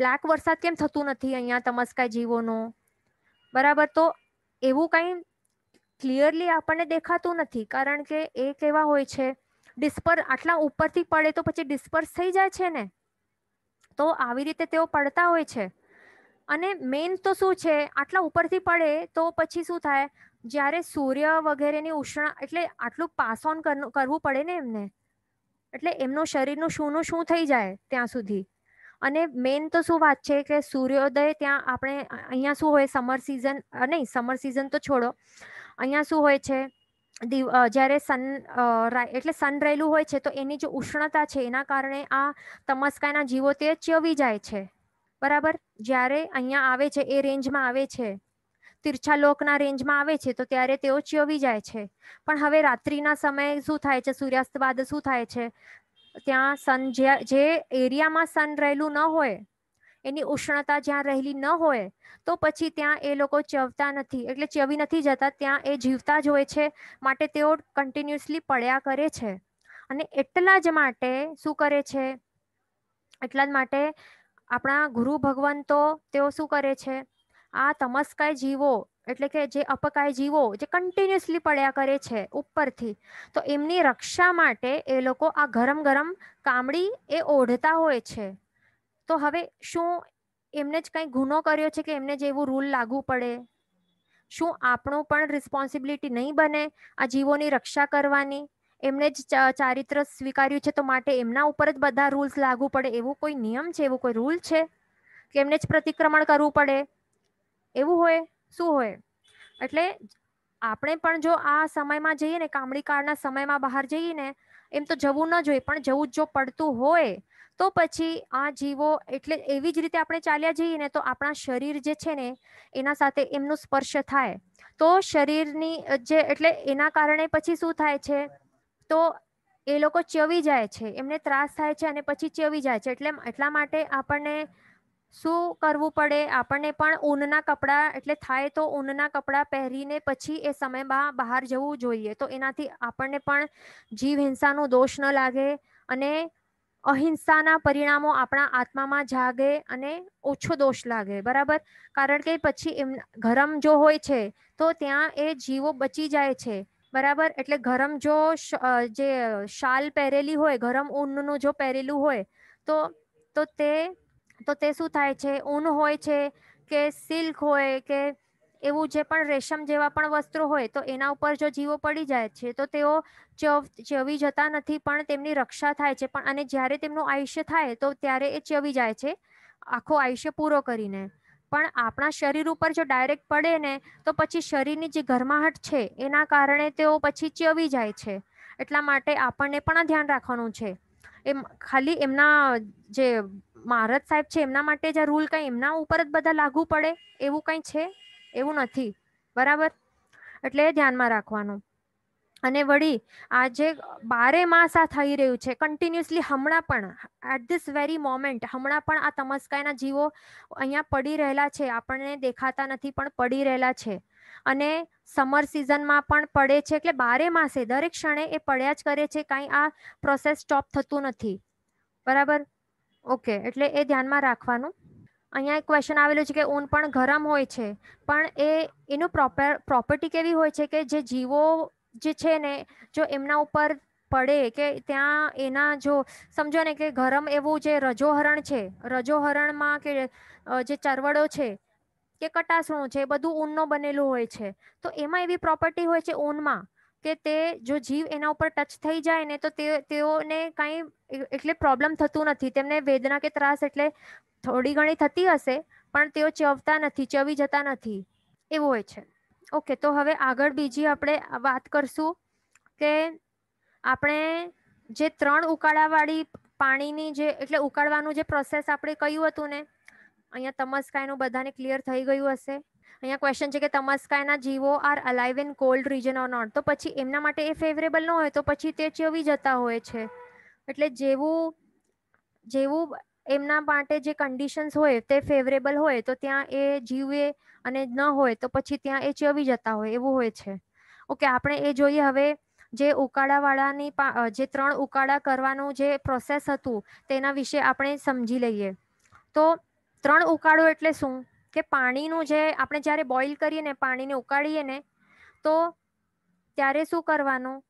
બ્લેક વરસાદ કેમ થતું નથી અહીંયા તમસ્કા જીવોનો બરાબર તો એવું કંઈ ક્લિયરલી આપણને દેખાતું નથી કારણ કે એ કેવા હોય છે ડિસ્પર આટલા ઉપરથી પડે તો પછી ડિસ્પર્સ થઈ જાય છે ને તો આવી રીતે તેઓ પડતા હોય છે અને મેઇન તો શું છે આટલા ઉપરથી પડે તો પછી શું થાય જ્યારે સૂર્ય વગેરેની ઉષ્ણા એટલે આટલું પાસ ઓન કરવું પડે ને એમને એટલે એમનું શરીરનું શુંનું શું થઈ જાય ત્યાં સુધી અને મેઇન તો શું વાત છે કે સૂર્યોદય ત્યાં આપણે અહીંયા શું હોય સમર સિઝન નહીં સમર સિઝન તો છોડો અહીંયા શું હોય છે જ્યારે સન એટલે સન રહેલું હોય છે તો એની જે ઉષ્ણતા છે એના કારણે આ તમસ્કાના જીવો તે ચવી જાય છે બરાબર જ્યારે અહીંયા આવે છે એ રેન્જમાં આવે છે તિરછા લોકના રેન્જમાં આવે છે તો ત્યારે તેઓ ચવી જાય છે પણ હવે રાત્રિના સમયે શું થાય છે સૂર્યાસ્ત બાદ શું થાય છે ત્યાં સન જે એરિયામાં સન રહેલું ન હોય એની ઉષ્ણતા જ્યાં રહેલી ન હોય તો પછી ત્યાં એ લોકો ચવતા નથી એટલે ચવી નથી જતા ત્યાં એ જીવતા જ હોય છે માટે તેઓ કન્ટિન્યુઅસલી પડ્યા કરે છે અને એટલા જ માટે શું કરે છે એટલા જ માટે આપણા ગુરુ ભગવંતો તેઓ શું કરે છે આ તમસ્કાય જીવો એટલે કે જે અપકાય જીવો જે કન્ટિન્યુઅસલી પડ્યા કરે છે ઉપરથી તો એમની રક્ષા માટે એ લોકો આ ગરમ ગરમ કામડી એ ઓઢતા હોય છે તો હવે શું એમને જ કંઈ ગુનો કર્યો છે કે એમને જ એવું રૂલ લાગુ પડે શું આપણું પણ રિસ્પોન્સિબિલિટી નહીં બને આ જીવોની રક્ષા કરવાની એમને જ ચારિત્ર સ્વીકાર્યું છે તો માટે એમના ઉપર જ બધા રૂલ્સ લાગુ પડે એવો કોઈ નિયમ છે એવો કોઈ રૂલ છે કે એમને જ પ્રતિક્રમણ કરવું પડે એવું હોય શું હોય એટલે આપણે પણ જો આ સમયમાં જઈએ ને કામળી કાળના સમયમાં બહાર જઈએ ને એમ તો જવું ન જોઈએ પણ જવું જો પડતું હોય તો પછી આ જીવો એટલે એવી જ રીતે આપણે ચાલ્યા જઈએ ને તો આપણા શરીર જે છે ને એના સાથે એમનું સ્પર્શ થાય તો શરીરની જે એટલે એના કારણે પછી શું થાય છે તો એ લોકો ચવી જાય છે એમને ત્રાસ થાય છે અને પછી ચવી જાય છે એટલે એટલા માટે આપણને શું કરવું પડે આપણને પણ ઊનના કપડાં એટલે થાય તો ઊનના કપડાં પહેરીને પછી એ સમયમાં બહાર જવું જોઈએ તો એનાથી આપણને પણ જીવ હિંસાનો દોષ ન લાગે અને અહિંસાના પરિણામો આપણા આત્મામાં જાગે અને ઓછો દોષ લાગે બરાબર કારણ કે પછી એમ ગરમ જો હોય છે તો ત્યાં એ જીવો બચી જાય છે બરાબર એટલે ગરમ જો જે શાલ પહેરેલી હોય ગરમ ઊનનું જો પહેરેલું હોય તો તો તે તો તે શું થાય છે ઊન હોય છે કે સિલ્ક હોય કે એવું જે પણ રેશમ જેવા પણ વસ્ત્રો હોય તો એના ઉપર જો જીવો પડી જાય છે તો તેઓ ચવી જતા નથી પણ તેમની રક્ષા થાય છે પણ અને જ્યારે તેમનું આયુષ્ય થાય તો ત્યારે એ ચવી જાય છે આખો આયુષ્ય પૂરો કરીને પણ આપણા શરીર ઉપર જો ડાયરેક્ટ પડે ને તો પછી શરીરની જે ગરમાહટ છે એના કારણે તેઓ પછી ચવી જાય છે એટલા માટે આપણને પણ ધ્યાન રાખવાનું છે એમ ખાલી એમના જે મહારાજ સાહેબ છે એમના માટે જે રૂલ કંઈ એમના ઉપર જ બધા લાગુ પડે એવું કંઈ છે એવું નથી બરાબર એટલે એ ધ્યાનમાં રાખવાનું અને વળી આજે બારે માસ આ થઈ રહ્યું છે કન્ટિન્યુઅસલી હમણાં પણ એટ ધીસ વેરી મોમેન્ટ હમણાં પણ આ તમસ્કાયના જીવો અહીંયા પડી રહેલા છે આપણને દેખાતા નથી પણ પડી રહેલા છે અને સમર સિઝનમાં પણ પડે છે એટલે બારે માસે દરેક ક્ષણે એ પડ્યા જ કરે છે કાંઈ આ પ્રોસેસ સ્ટોપ થતું નથી બરાબર ઓકે એટલે એ ધ્યાનમાં રાખવાનું અહીંયા એક ક્વેશ્ચન આવેલું છે કે ઊન પણ ગરમ હોય છે પણ એ એનું પ્રોપર પ્રોપર્ટી કેવી હોય છે કે જે જીવો જે છે ને જો એમના ઉપર પડે કે ત્યાં એના જો સમજો ને કે ગરમ એવું જે રજોહરણ છે રજોહરણમાં કે જે ચરવડો છે કે કટાસણું છે એ બધું ઊનનો બનેલું હોય છે તો એમાં એવી પ્રોપર્ટી હોય છે ઊનમાં કે તે જો જીવ એના ઉપર ટચ થઈ જાય ને તો તેઓને કાંઈ એટલે પ્રોબ્લેમ થતું નથી તેમને વેદના કે ત્રાસ એટલે થોડી ઘણી થતી હશે પણ તેઓ ચવતા નથી ચવી જતા નથી એવું હોય છે ઓકે તો હવે આગળ બીજી આપણે વાત કરશું કે આપણે જે ત્રણ ઉકાળાવાળી પાણીની જે એટલે ઉકાળવાનું જે પ્રોસેસ આપણે કહ્યું હતું ને અહીંયા તમસ્કાયનું બધાને ક્લિયર થઈ ગયું હશે અહીંયા ક્વેશ્ચન છે કે તમસ્કાયના જીવો are alive in cold region or not તો પછી એમના માટે એ ફેવરેબલ ન હોય તો પછી તે ચવી જતા હોય છે એટલે જેવું જેવું એમના માટે જે કન્ડિશન્સ હોય તે ફેવરેબલ હોય તો ત્યાં એ જીવે અને ન હોય તો પછી ત્યાં એ ચવી જતા હોય એવું હોય છે ઓકે આપણે એ જોઈએ હવે જે ઉકાળાવાળાની જે ત્રણ ઉકાળા કરવાનું જે પ્રોસેસ હતું તેના વિશે આપણે સમજી લઈએ તો ત્રણ ઉકાળો એટલે શું કે પાણીનું જે આપણે જ્યારે બોઇલ કરીએ ને પાણીને ઉકાળીએ ને તો ત્યારે શું કરવાનું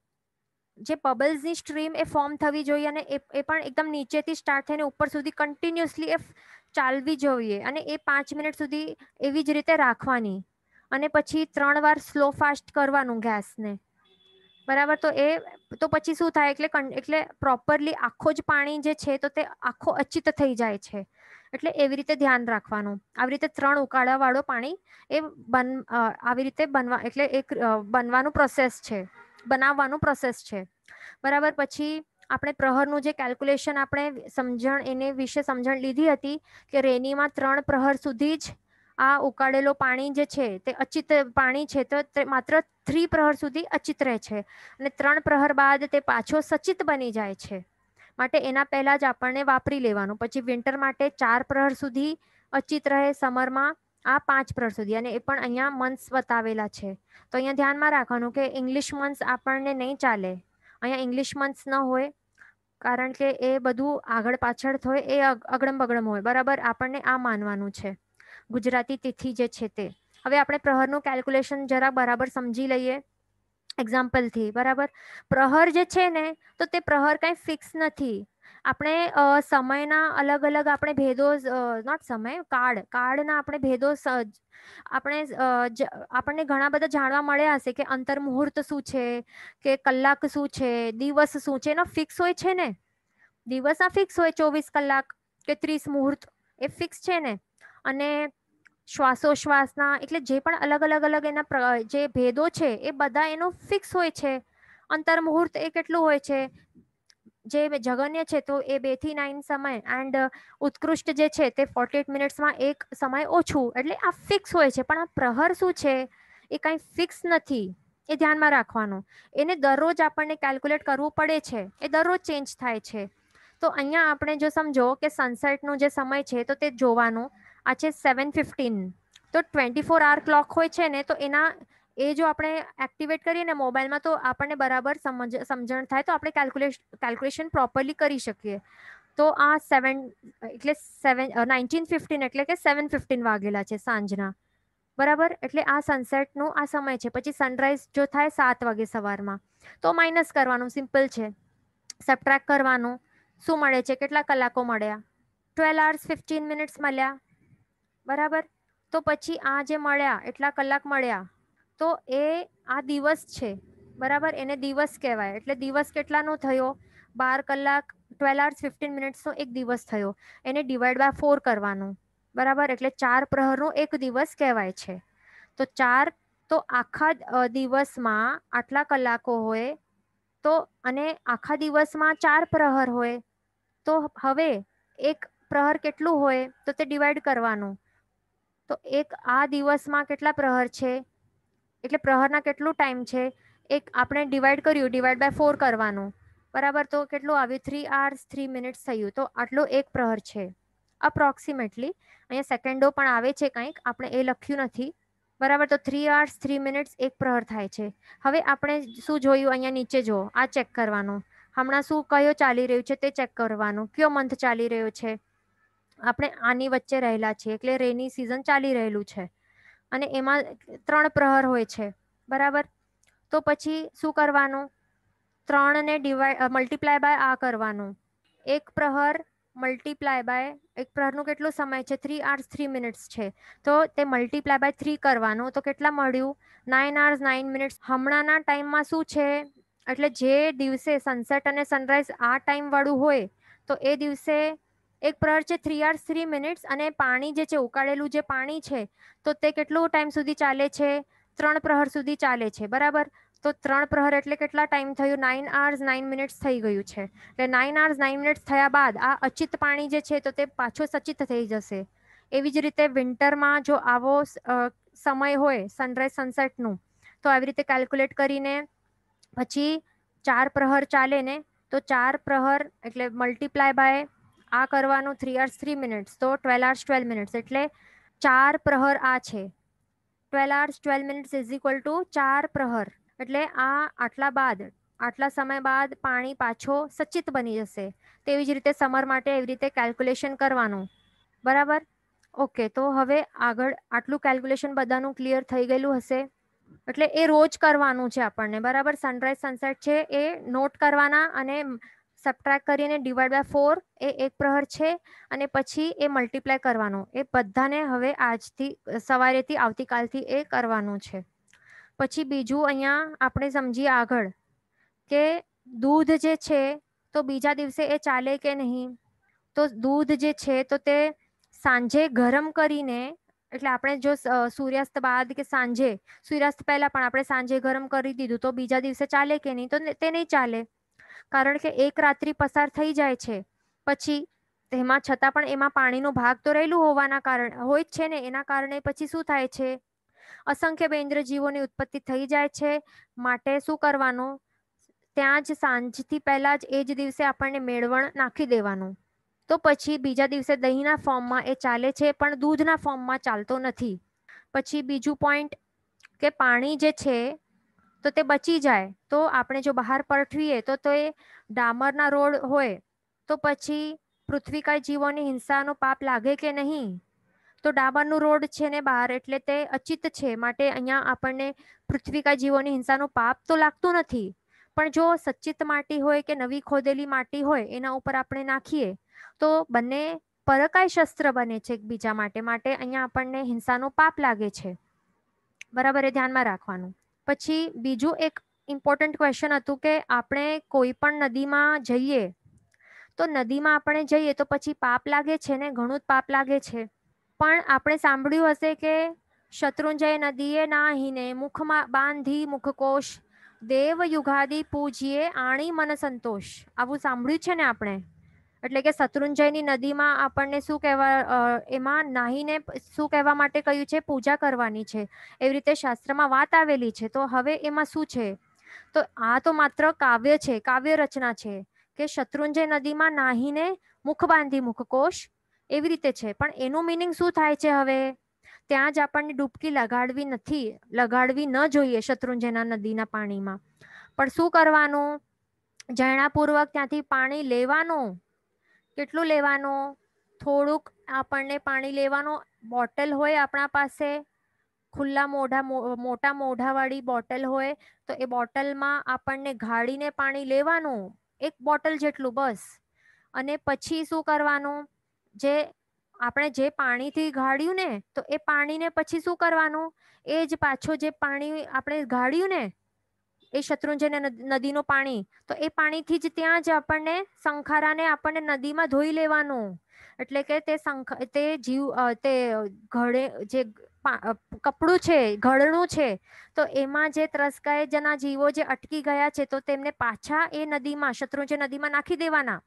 જે બબલ્સની સ્ટ્રીમ એ ફોર્મ થવી જોઈએ અને એ એ પણ એકદમ નીચેથી સ્ટાર્ટ થઈને ઉપર સુધી કન્ટિન્યુઅસલી એ ચાલવી જોઈએ અને એ પાંચ મિનિટ સુધી એવી જ રીતે રાખવાની અને પછી ત્રણ વાર સ્લો ફાસ્ટ કરવાનું ગેસને બરાબર તો એ તો પછી શું થાય એટલે એટલે પ્રોપરલી આખો જ પાણી જે છે તો તે આખો અચિત થઈ જાય છે એટલે એવી રીતે ધ્યાન રાખવાનું આવી રીતે ત્રણ ઉકાળાવાળો પાણી એ બન આવી રીતે બનવા એટલે એક બનવાનું પ્રોસેસ છે બનાવવાનું પ્રોસેસ છે બરાબર પછી આપણે પ્રહરનું જે કેલ્ક્યુલેશન આપણે સમજણ એને વિશે સમજણ લીધી હતી કે રેનીમાં ત્રણ પ્રહર સુધી જ આ ઉકાળેલો પાણી જે છે તે અચિત પાણી છે તો માત્ર થ્રી પ્રહર સુધી અચિત રહે છે અને ત્રણ પ્રહર બાદ તે પાછો સચિત બની જાય છે માટે એના પહેલાં જ આપણને વાપરી લેવાનું પછી વિન્ટર માટે ચાર પ્રહર સુધી અચિત રહે સમરમાં આ પાંચ પ્રહર સુધી અને એ પણ અહીંયા મંથ્સ બતાવેલા છે તો અહીંયા ધ્યાનમાં રાખવાનું કે ઇંગ્લિશ મંથ્સ આપણને નહીં ચાલે અહીંયા ઇંગ્લિશ મંથ્સ ન હોય કારણ કે એ બધું આગળ પાછળ થાય એ અગડમ બગડમ હોય બરાબર આપણને આ માનવાનું છે ગુજરાતી તિથિ જે છે તે હવે આપણે પ્રહરનું કેલ્ક્યુલેશન જરા બરાબર સમજી લઈએ એક્ઝામ્પલથી બરાબર પ્રહર જે છે ને તો તે પ્રહર કાંઈ ફિક્સ નથી આપણે સમયના અલગ અલગ આપણે ભેદો નોટ સમય કાર્ડ કાર્ડના આપણે ભેદો આપણે આપણને ઘણા બધા જાણવા મળ્યા હશે કે અંતર મુહૂર્ત શું છે કે કલાક શું છે દિવસ શું છે એનો ફિક્સ હોય છે ને દિવસના ફિક્સ હોય ચોવીસ કલાક કે ત્રીસ મુહૂર્ત એ ફિક્સ છે ને અને શ્વાસોશ્વાસના એટલે જે પણ અલગ અલગ અલગ એના જે ભેદો છે એ બધા એનો ફિક્સ હોય છે અંતર મુહૂર્ત એ કેટલું હોય છે જે જગન્ય છે તો એ બે થી નાઇન સમય એન્ડ ઉત્કૃષ્ટ જે છે તે ફોર્ટી એટ મિનિટ્સમાં એક સમય ઓછું એટલે આ ફિક્સ હોય છે પણ આ પ્રહર શું છે એ કાંઈ ફિક્સ નથી એ ધ્યાનમાં રાખવાનું એને દરરોજ આપણને કેલ્ક્યુલેટ કરવું પડે છે એ દરરોજ ચેન્જ થાય છે તો અહીંયા આપણે જો સમજો કે સનસેટનો જે સમય છે તો તે જોવાનું આ છે સેવન ફિફ્ટીન તો ટ્વેન્ટી ફોર આવર ક્લોક હોય છે ને તો એના એ જો આપણે એક્ટિવેટ કરીએ ને મોબાઈલમાં તો આપણને બરાબર સમજ સમજણ થાય તો આપણે કેલ્ક્યુલેશન કેલ્ક્યુલેશન પ્રોપરલી કરી શકીએ તો આ સેવન એટલે સેવન નાઇન્ટીન ફિફ્ટીન એટલે કે સેવન ફિફ્ટીન વાગેલા છે સાંજના બરાબર એટલે આ સનસેટનો આ સમય છે પછી સનરાઈઝ જો થાય સાત વાગે સવારમાં તો માઇનસ કરવાનું સિમ્પલ છે સબટ્રેક કરવાનું શું મળે છે કેટલા કલાકો મળ્યા ટ્વેલ્વ આવર્સ ફિફ્ટીન મિનિટ્સ મળ્યા બરાબર તો પછી આ જે મળ્યા એટલા કલાક મળ્યા તો એ આ દિવસ છે બરાબર એને દિવસ કહેવાય એટલે દિવસ કેટલાનો થયો બાર કલાક ટ્વેલ આવર્સ ફિફ્ટીન મિનિટ્સનો એક દિવસ થયો એને ડિવાઈડ બાય ફોર કરવાનું બરાબર એટલે ચાર પ્રહરનો એક દિવસ કહેવાય છે તો ચાર તો આખા દિવસમાં આટલા કલાકો હોય તો અને આખા દિવસમાં ચાર પ્રહર હોય તો હવે એક પ્રહર કેટલું હોય તો તે ડિવાઈડ કરવાનું તો એક આ દિવસમાં કેટલા પ્રહર છે એટલે પ્રહરના કેટલું ટાઈમ છે એક આપણે ડિવાઈડ કર્યું ડિવાઈડ બાય ફોર કરવાનું બરાબર તો કેટલું આવ્યું થ્રી આર્સ થ્રી મિનિટ્સ થયું તો આટલો એક પ્રહર છે અપ્રોક્સિમેટલી અહીંયા સેકન્ડો પણ આવે છે કંઈક આપણે એ લખ્યું નથી બરાબર તો થ્રી આર્સ થ્રી મિનિટ્સ એક પ્રહર થાય છે હવે આપણે શું જોયું અહીંયા નીચે જો આ ચેક કરવાનું હમણાં શું કયો ચાલી રહ્યું છે તે ચેક કરવાનું કયો મંથ ચાલી રહ્યો છે આપણે આની વચ્ચે રહેલા છીએ એટલે રેની સિઝન ચાલી રહેલું છે અને એમાં ત્રણ પ્રહર હોય છે બરાબર તો પછી શું કરવાનું ત્રણને ડિવાઈડ મલ્ટીપ્લાય બાય આ કરવાનું એક પ્રહર મલ્ટીપ્લાય બાય એક પ્રહરનું કેટલો સમય છે થ્રી આર્સ થ્રી મિનિટ્સ છે તો તે મલ્ટીપ્લાય બાય થ્રી કરવાનું તો કેટલા મળ્યું નાઇન આર્સ નાઇન મિનિટ્સ હમણાંના ટાઈમમાં શું છે એટલે જે દિવસે સનસેટ અને સનરાઈઝ આ ટાઈમવાળું હોય તો એ દિવસે એક પ્રહર છે થ્રી આર્સ થ્રી મિનિટ્સ અને પાણી જે છે ઉકાળેલું જે પાણી છે તો તે કેટલો ટાઈમ સુધી ચાલે છે ત્રણ પ્રહર સુધી ચાલે છે બરાબર તો ત્રણ પ્રહર એટલે કેટલા ટાઈમ થયું નાઇન આવર્સ નાઇન મિનિટ્સ થઈ ગયું છે એટલે નાઇન આર્સ નાઇન મિનિટ્સ થયા બાદ આ અચિત પાણી જે છે તો તે પાછો સચિત થઈ જશે એવી જ રીતે વિન્ટરમાં જો આવો સમય હોય સનરાઈઝ સનસેટનું તો આવી રીતે કેલ્ક્યુલેટ કરીને પછી ચાર પ્રહર ચાલે ને તો ચાર પ્રહર એટલે મલ્ટીપ્લાય બાય આ કરવાનું થ્રી આર્સ થ્રી મિનિટ્સ તો ટ્વેલ આર્સ ટ્વેલ્વ મિનિટ્સ એટલે ચાર પ્રહર આ છે twelve hours twelve minutes is equal to ચાર પ્રહર એટલે આ આટલા બાદ આટલા સમય બાદ પાણી પાછો સચિત બની જશે તેવી જ રીતે સમર માટે એવી રીતે કેલ્ક્યુલેશન કરવાનું બરાબર ઓકે તો હવે આગળ આટલું કેલ્ક્યુલેશન બધાનું ક્લિયર થઈ ગયેલું હશે એટલે એ રોજ કરવાનું છે આપણને બરાબર સનરાઈઝ સનસેટ છે એ નોટ કરવાના અને સબટ્રેક કરીને ડિવાઈડ બાય ફોર એ એક પ્રહર છે અને પછી એ મલ્ટીપ્લાય કરવાનો એ બધાને હવે આજથી સવારેથી આવતીકાલથી એ કરવાનું છે પછી બીજું અહીંયા આપણે સમજીએ આગળ કે દૂધ જે છે તો બીજા દિવસે એ ચાલે કે નહીં તો દૂધ જે છે તો તે સાંજે ગરમ કરીને એટલે આપણે જો સૂર્યાસ્ત બાદ કે સાંજે સૂર્યાસ્ત પહેલાં પણ આપણે સાંજે ગરમ કરી દીધું તો બીજા દિવસે ચાલે કે નહીં તો તે નહીં ચાલે કારણ કે એક રાત્રિ પસાર થઈ જાય છે પછી તેમાં છતાં પણ એમાં પાણીનો ભાગ તો રહેલું હોવાના કારણ હોય જ છે ને એના કારણે પછી શું થાય છે અસંખ્ય બેન્દ્રજીવોની ઉત્પત્તિ થઈ જાય છે માટે શું કરવાનું ત્યાં જ સાંજથી પહેલાં જ એ જ દિવસે આપણને મેળવણ નાખી દેવાનું તો પછી બીજા દિવસે દહીંના ફોર્મમાં એ ચાલે છે પણ દૂધના ફોર્મમાં ચાલતો નથી પછી બીજું પોઈન્ટ કે પાણી જે છે તો તે બચી જાય તો આપણે જો બહાર પઠવીએ તો તે ડામરના રોડ હોય તો પછી પૃથ્વીકાય જીવોની હિંસાનો પાપ લાગે કે નહીં તો ડામરનું રોડ છે ને બહાર એટલે તે અચિત છે માટે અહીંયા આપણને પૃથ્વીકાય જીવોની હિંસાનો પાપ તો લાગતો નથી પણ જો સચિત માટી હોય કે નવી ખોદેલી માટી હોય એના ઉપર આપણે નાખીએ તો બંને પરકાય શસ્ત્ર બને છે એકબીજા માટે માટે અહીંયા આપણને હિંસાનો પાપ લાગે છે બરાબર એ ધ્યાનમાં રાખવાનું પછી બીજું એક ઇમ્પોર્ટન્ટ ક્વેશ્ચન હતું કે આપણે કોઈ પણ નદીમાં જઈએ તો નદીમાં આપણે જઈએ તો પછી પાપ લાગે છે ને ઘણું જ પાપ લાગે છે પણ આપણે સાંભળ્યું હશે કે શત્રુંજય નદીએ નાહીને મુખમાં બાંધી મુખકોશ દેવ યુગાદી પૂજીએ આણી મન સંતોષ આવું સાંભળ્યું છે ને આપણે એટલે કે શત્રુંજયની નદીમાં આપણને શું કહેવા એમાં નાહીને શું કહેવા માટે કહ્યું છે પૂજા કરવાની છે એવી રીતે શાસ્ત્રમાં વાત આવેલી છે તો હવે એમાં શું છે તો આ તો માત્ર કાવ્ય છે કાવ્ય રચના છે કે શત્રુંજય નદીમાં નાહીને મુખ બાંધી મુખકોશ એવી રીતે છે પણ એનું મિનિંગ શું થાય છે હવે ત્યાં જ આપણને ડૂબકી લગાડવી નથી લગાડવી ન જોઈએ શત્રુંજયના નદીના પાણીમાં પણ શું કરવાનું જણાપૂર્વક ત્યાંથી પાણી લેવાનું કેટલું લેવાનું થોડુંક આપણને પાણી લેવાનું બોટલ હોય આપણા પાસે ખુલ્લા મોઢા મોટા મોઢાવાળી બોટલ હોય તો એ બોટલમાં આપણને ગાળીને પાણી લેવાનું એક બોટલ જેટલું બસ અને પછી શું કરવાનું જે આપણે જે પાણીથી ગાળ્યું ને તો એ પાણીને પછી શું કરવાનું એ જ પાછો જે પાણી આપણે ગાળ્યું ને એ શત્રુંજય નદીનું પાણી તો એ પાણીથી જ ત્યાં જ આપણને સંખારાને આપણને નદીમાં ધોઈ લેવાનું એટલે કે તે સંખ તે જીવ તે ઘડે જે કપડું છે ઘડણું છે તો એમાં જે ત્રસ્કાય જના જીવો જે અટકી ગયા છે તો તેમને પાછા એ નદીમાં શત્રુંજય નદીમાં નાખી દેવાના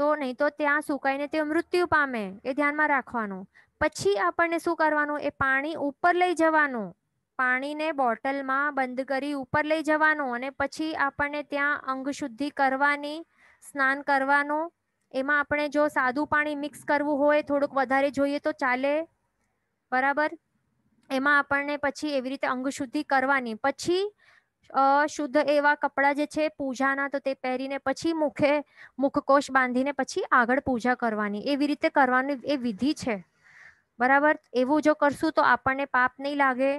તો નહીં તો ત્યાં સુકાઈને તે મૃત્યુ પામે એ ધ્યાનમાં રાખવાનું પછી આપણને શું કરવાનું એ પાણી ઉપર લઈ જવાનું પાણીને બોટલમાં બંધ કરી ઉપર લઈ જવાનું અને પછી આપણને ત્યાં અંગ શુદ્ધિ કરવાની સ્નાન કરવાનું એમાં આપણે જો સાદું પાણી મિક્સ કરવું હોય થોડુંક વધારે જોઈએ તો ચાલે બરાબર એમાં આપણને પછી એવી રીતે અંગ શુદ્ધિ કરવાની પછી શુદ્ધ એવા કપડાં જે છે પૂજાના તો તે પહેરીને પછી મુખે મુખકોશ બાંધીને પછી આગળ પૂજા કરવાની એવી રીતે કરવાની એ વિધિ છે બરાબર એવું જો કરશું તો આપણને પાપ નહીં લાગે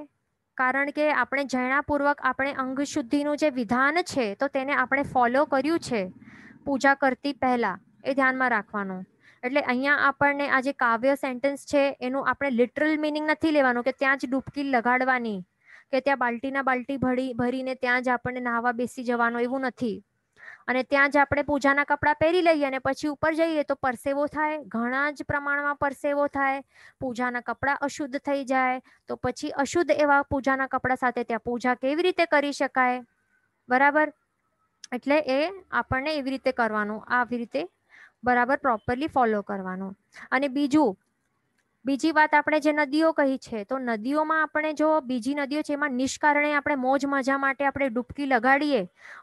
કારણ કે આપણે જૈણાપૂર્વક આપણે અંગશુદ્ધિનું જે વિધાન છે તો તેને આપણે ફોલો કર્યું છે પૂજા કરતી પહેલાં એ ધ્યાનમાં રાખવાનું એટલે અહીંયા આપણને આ જે કાવ્ય સેન્ટેન્સ છે એનું આપણે લિટરલ મિનિંગ નથી લેવાનું કે ત્યાં જ ડૂબકી લગાડવાની કે ત્યાં બાલ્ટીના બાલ્ટી ભરી ભરીને ત્યાં જ આપણને નાહવા બેસી જવાનું એવું નથી અને ત્યાં જ આપણે પૂજાના કપડાં પહેરી લઈએ અને પછી ઉપર જઈએ તો પરસેવો થાય ઘણા જ પ્રમાણમાં પરસેવો થાય પૂજાના કપડાં અશુદ્ધ થઈ જાય તો પછી અશુદ્ધ એવા પૂજાના કપડાં સાથે ત્યાં પૂજા કેવી રીતે કરી શકાય બરાબર એટલે એ આપણને એવી રીતે કરવાનું આવી રીતે બરાબર પ્રોપરલી ફોલો કરવાનું અને બીજું બીજી વાત આપણે જે નદીઓ કહી છે તો નદીઓમાં આપણે જો બીજી નદીઓ છે એમાં નિષ્કારણે આપણે મોજ મજા માટે આપણે ડૂબકી લગાડીએ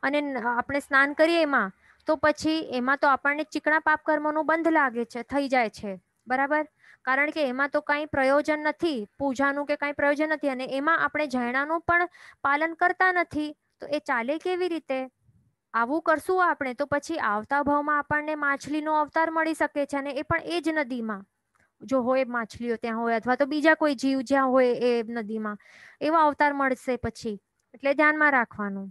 અને આપણે સ્નાન કરીએ એમાં તો પછી એમાં તો આપણને ચીકણા પાપ કર્મોનું બંધ લાગે છે થઈ જાય છે બરાબર કારણ કે એમાં તો કાંઈ પ્રયોજન નથી પૂજાનું કે કાંઈ પ્રયોજન નથી અને એમાં આપણે જૈણાનું પણ પાલન કરતા નથી તો એ ચાલે કેવી રીતે આવું કરશું આપણે તો પછી આવતા ભાવમાં આપણને માછલીનો અવતાર મળી શકે છે અને એ પણ એ જ નદીમાં જો હોય માછલીઓ ત્યાં હોય અથવા તો બીજા કોઈ જીવ જ્યાં હોય એ નદીમાં એવો અવતાર મળશે પછી એટલે ધ્યાનમાં રાખવાનું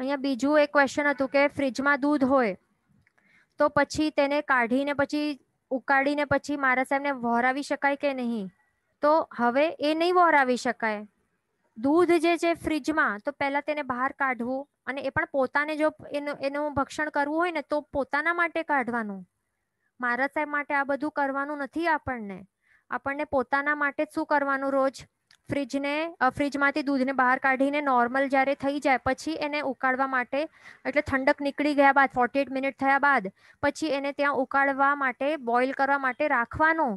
અહીંયા બીજું એક ક્વેશ્ચન હતું કે ફ્રીજમાં દૂધ હોય તો પછી તેને કાઢીને પછી ઉકાળીને પછી મારા સાહેબને વહોરાવી શકાય કે નહીં તો હવે એ નહીં વહોરાવી શકાય દૂધ જે છે ફ્રીજમાં તો પહેલાં તેને બહાર કાઢવું અને એ પણ પોતાને જો એનું એનું ભક્ષણ કરવું હોય ને તો પોતાના માટે કાઢવાનું મારા સાહેબ માટે આ બધું કરવાનું નથી આપણને આપણને પોતાના માટે શું કરવાનું રોજ ફ્રિજને ફ્રિજમાંથી દૂધને બહાર કાઢીને નોર્મલ જ્યારે થઈ જાય પછી એને ઉકાળવા માટે એટલે ઠંડક નીકળી ગયા બાદ ફોર્ટી એટ મિનિટ થયા બાદ પછી એને ત્યાં ઉકાળવા માટે બોઇલ કરવા માટે રાખવાનો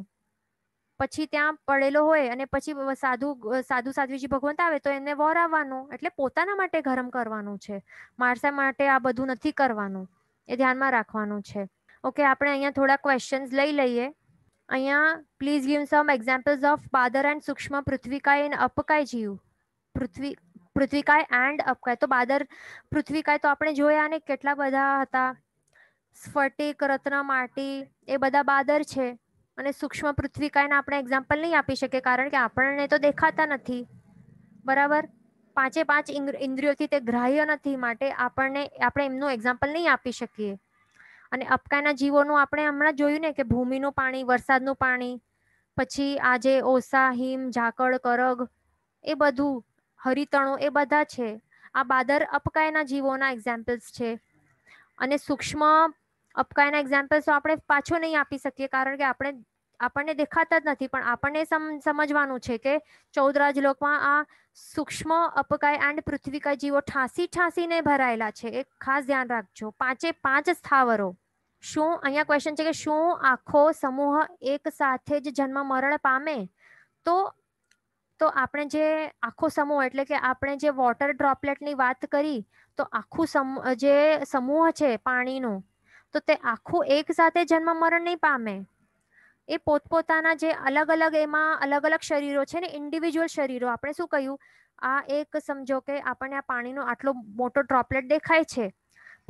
પછી ત્યાં પડેલો હોય અને પછી સાધુ સાધુ સાધ્વીજી ભગવંત આવે તો એને વોરાવવાનું એટલે પોતાના માટે ગરમ કરવાનું છે માણસા માટે આ બધું નથી કરવાનું એ ધ્યાનમાં રાખવાનું છે ઓકે આપણે અહીંયા થોડા ક્વેશ્ચન્સ લઈ લઈએ અહીંયા please give some examples of બાદર એન્ડ સૂક્ષ્મ પૃથ્વીકાય એન્ડ અપકાય જીવ પૃથ્વી પૃથ્વીકાય એન્ડ અપકાય તો બાદર પૃથ્વીકાય તો આપણે જોયા ને કેટલા બધા હતા સ્ફટિક રત્ન માટી એ બધા બાદર છે અને સૂક્ષ્મ પૃથ્વીકાયના આપણે એક્ઝામ્પલ નહીં આપી શકીએ કારણ કે આપણને તો દેખાતા નથી બરાબર પાંચે પાંચ ઇન્દ્રિયોથી તે ગ્રાહ્ય નથી માટે આપણને આપણે એમનું એક્ઝામ્પલ નહીં આપી શકીએ અને અપકાયના જીવોનું આપણે હમણાં જોયું ને કે ભૂમિનું પાણી વરસાદનું પાણી પછી આજે ઓસા હિમ ઝાકળ કરગ એ બધું હરિતણો એ બધા છે આ બાદર અપકાયના જીવોના એક્ઝામ્પલ્સ છે અને સૂક્ષ્મ અપકાયના એક્ઝામ્પલ્સ તો આપણે પાછો નહીં આપી શકીએ કારણ કે આપણે આપણને દેખાતા જ નથી પણ આપણને સમજવાનું છે કે ચૌદરાજ લોકમાં આ સૂક્ષ્મ અપકાય એન્ડ પૃથ્વીકાય જીવો ઠાંસી ઠાંસીને ભરાયેલા છે એ ખાસ ધ્યાન રાખજો પાંચે પાંચ સ્થાવરો શું અહીંયા ક્વેશ્ચન છે કે શું આખો સમૂહ એક સાથે જ જન્મ મરણ પામે તો તો આપણે જે આખો સમૂહ એટલે કે આપણે જે વોટર ડ્રોપલેટની વાત કરી તો આખું જે સમૂહ છે પાણીનું તો તે આખું એક સાથે જન્મ મરણ નહીં પામે એ પોતપોતાના જે અલગ અલગ એમાં અલગ અલગ શરીરો છે ને ઇન્ડિવિજ્યુઅલ શરીરો આપણે શું કહ્યું આ એક સમજો કે આપણને આ પાણીનો આટલો મોટો ડ્રોપલેટ દેખાય છે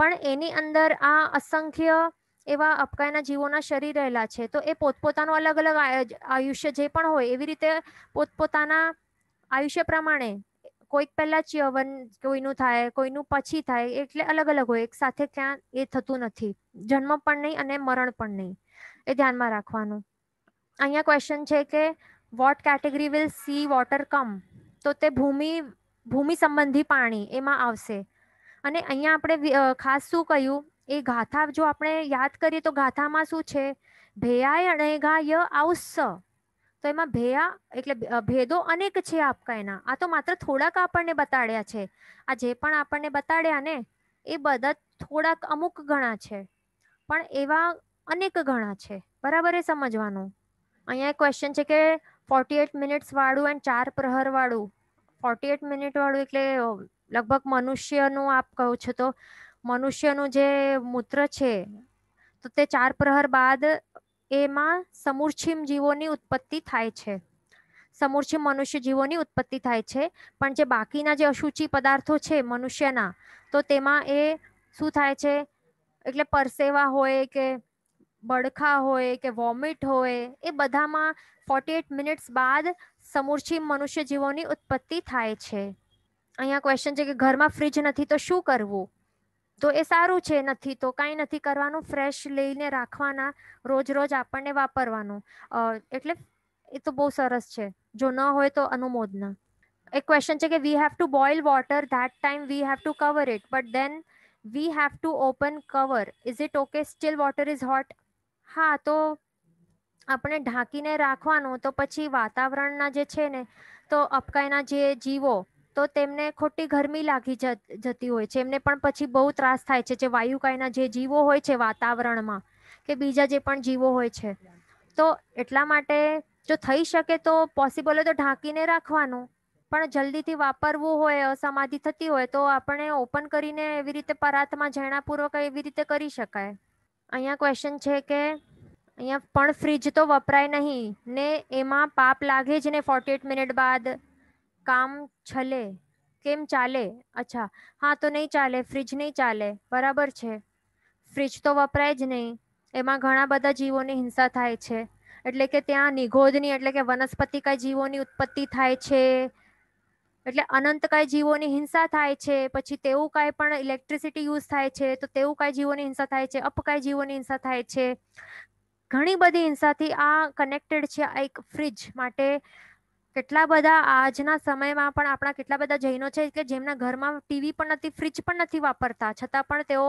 પણ એની અંદર આ અસંખ્ય એવા અપકાયના જીવોના શરીર રહેલા છે તો એ પોતપોતાનું અલગ અલગ આયુષ્ય જે પણ હોય એવી રીતે પોતપોતાના આયુષ્ય પ્રમાણે કોઈક પહેલાં જ કોઈનું થાય કોઈનું પછી થાય એટલે અલગ અલગ હોય એક સાથે ત્યાં એ થતું નથી જન્મ પણ નહીં અને મરણ પણ નહીં એ ધ્યાનમાં રાખવાનું અહીંયા ક્વેશ્ચન છે કે what category will sea water come તો તે ભૂમિ ભૂમિ સંબંધી પાણી એમાં આવશે અને અહીંયા આપણે ખાસ શું કહ્યું એ ગાથા જો આપણે યાદ કરીએ તો ગાથામાં શું છે ભેયાય અણેગા ય આવસ તો એમાં ભેયા એટલે ભેદો અનેક છે આપકા એના આ તો માત્ર થોડાક આપણને બતાડ્યા છે આ જે પણ આપણને બતાડ્યા ને એ બધા થોડાક અમુક ઘણા છે પણ એવા અનેક ઘણા છે બરાબર એ સમજવાનું અહીંયા એક ક્વેશ્ચન છે કે ફોર્ટી એટ મિનિટ્સવાળું એન્ડ ચાર પ્રહરવાળું ફોર્ટી એટ મિનિટવાળું એટલે લગભગ મનુષ્યનું આપ કહો છો તો મનુષ્યનું જે મૂત્ર છે તો તે ચાર પ્રહર બાદ એમાં સમૂર્છિમ જીવોની ઉત્પત્તિ થાય છે સમૂર્છિમ મનુષ્ય જીવોની ઉત્પત્તિ થાય છે પણ જે બાકીના જે અશુચિ પદાર્થો છે મનુષ્યના તો તેમાં એ શું થાય છે એટલે પરસેવા હોય કે બડખા હોય કે વોમિટ હોય એ બધામાં ફોર્ટી એટ મિનિટ્સ બાદ સમૂર્છિમ મનુષ્ય જીવોની ઉત્પત્તિ થાય છે અહીંયા ક્વેશ્ચન છે કે ઘરમાં ફ્રિજ નથી તો શું કરવું તો એ સારું છે નથી તો કાંઈ નથી કરવાનું ફ્રેશ લઈને રાખવાના રોજ રોજ આપણને વાપરવાનું એટલે એ તો બહુ સરસ છે જો ન હોય તો અનુમોદના એક ક્વેશ્ચન છે કે we have to boil water that time we have to cover it but then we have to open cover is it okay still water is hot હા તો આપણે ઢાંકીને રાખવાનું તો પછી વાતાવરણના જે છે ને તો અપકાયના જે જીવો તો તેમને ખોટી ગરમી લાગી જતી હોય છે એમને પણ પછી બહુ ત્રાસ થાય છે જે વાયુકાયના જે જીવો હોય છે વાતાવરણમાં કે બીજા જે પણ જીવો હોય છે તો એટલા માટે જો થઈ શકે તો પોસિબલ હોય તો ઢાંકીને રાખવાનું પણ જલ્દીથી વાપરવું હોય અસમાધિ થતી હોય તો આપણે ઓપન કરીને એવી રીતે પરાતમાં ઝેણાપૂર્વક એવી રીતે કરી શકાય અહીંયા ક્વેશ્ચન છે કે અહીંયા પણ ફ્રીજ તો વપરાય નહીં ને એમાં પાપ લાગે જ ને ફોર્ટી એટ મિનિટ બાદ કામ છલે કેમ ચાલે અચ્છા હા તો નહીં ચાલે ફ્રિજ નહીં ચાલે બરાબર છે ફ્રિજ તો વપરાય જ નહીં એમાં ઘણા બધા જીવોની હિંસા થાય છે એટલે કે ત્યાં નિગોદની એટલે કે વનસ્પતિકાય જીવોની ઉત્પત્તિ થાય છે એટલે અનંતકાય જીવોની હિંસા થાય છે પછી તેવું કાંઈ પણ ઇલેક્ટ્રિસિટી યુઝ થાય છે તો તેવું કાંઈ જીવોની હિંસા થાય છે અપકાય જીવોની હિંસા થાય છે ઘણી બધી હિંસાથી આ કનેક્ટેડ છે આ એક ફ્રિજ માટે કેટલા બધા આજના સમયમાં પણ આપણા કેટલા બધા જૈનો છે કે જેમના ઘરમાં ટીવી પણ નથી ફ્રિજ પણ નથી વાપરતા છતાં પણ તેઓ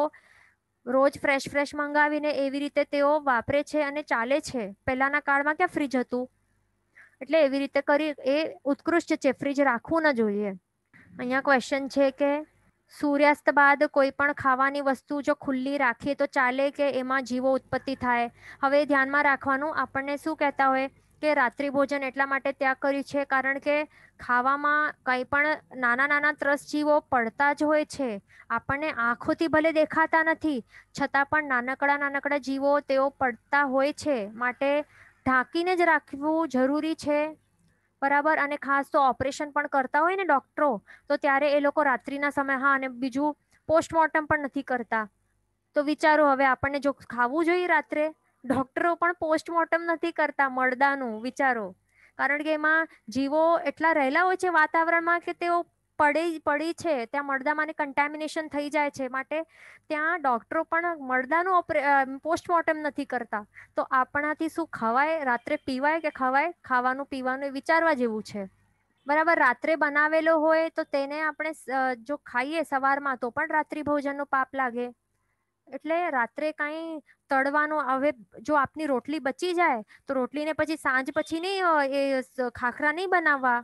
રોજ ફ્રેશ ફ્રેશ મંગાવીને એવી રીતે તેઓ વાપરે છે અને ચાલે છે પહેલાંના કાળમાં ક્યાં ફ્રિજ હતું એટલે એવી રીતે કરી એ ઉત્કૃષ્ટ છે ફ્રિજ રાખવું ન જોઈએ અહીંયા ક્વેશ્ચન છે કે સૂર્યાસ્ત બાદ કોઈ પણ ખાવાની વસ્તુ જો ખુલ્લી રાખીએ તો ચાલે કે એમાં જીવો ઉત્પત્તિ થાય હવે ધ્યાનમાં રાખવાનું આપણને શું કહેતા હોય કે રાત્રિ ભોજન એટલા માટે ત્યાગ કર્યું છે કારણ કે ખાવામાં કંઈ પણ નાના નાના જીવો પડતા જ હોય છે આપણને આંખોથી ભલે દેખાતા નથી છતાં પણ નાનકડા નાનકડા જીવો તેઓ પડતા હોય છે માટે ઢાંકીને જ રાખવું જરૂરી છે બરાબર અને ખાસ તો ઓપરેશન પણ કરતા હોય ને ડૉક્ટરો તો ત્યારે એ લોકો રાત્રિના સમય હા અને બીજું પોસ્ટમોર્ટમ પણ નથી કરતા તો વિચારો હવે આપણને જો ખાવું જોઈએ રાત્રે ડૉક્ટરો પણ પોસ્ટમોર્ટમ નથી કરતા મળદાનું વિચારો કારણ કે એમાં જીવો એટલા રહેલા હોય છે વાતાવરણમાં કે તેઓ પડી પડી છે ત્યાં મળદામાં કન્ટેમિનેશન થઈ જાય છે માટે ત્યાં ડૉક્ટરો પણ મળદાનું ઓપરે પોસ્ટમોર્ટમ નથી કરતા તો આપણાથી શું ખવાય રાત્રે પીવાય કે ખવાય ખાવાનું પીવાનું વિચારવા જેવું છે બરાબર રાત્રે બનાવેલો હોય તો તેને આપણે જો ખાઈએ સવારમાં તો પણ રાત્રિ ભોજનનો પાપ લાગે એટલે રાત્રે કાંઈ તળવાનું હવે જો આપની રોટલી બચી જાય તો રોટલીને પછી સાંજ પછી નહીં એ ખાખરા નહીં બનાવવા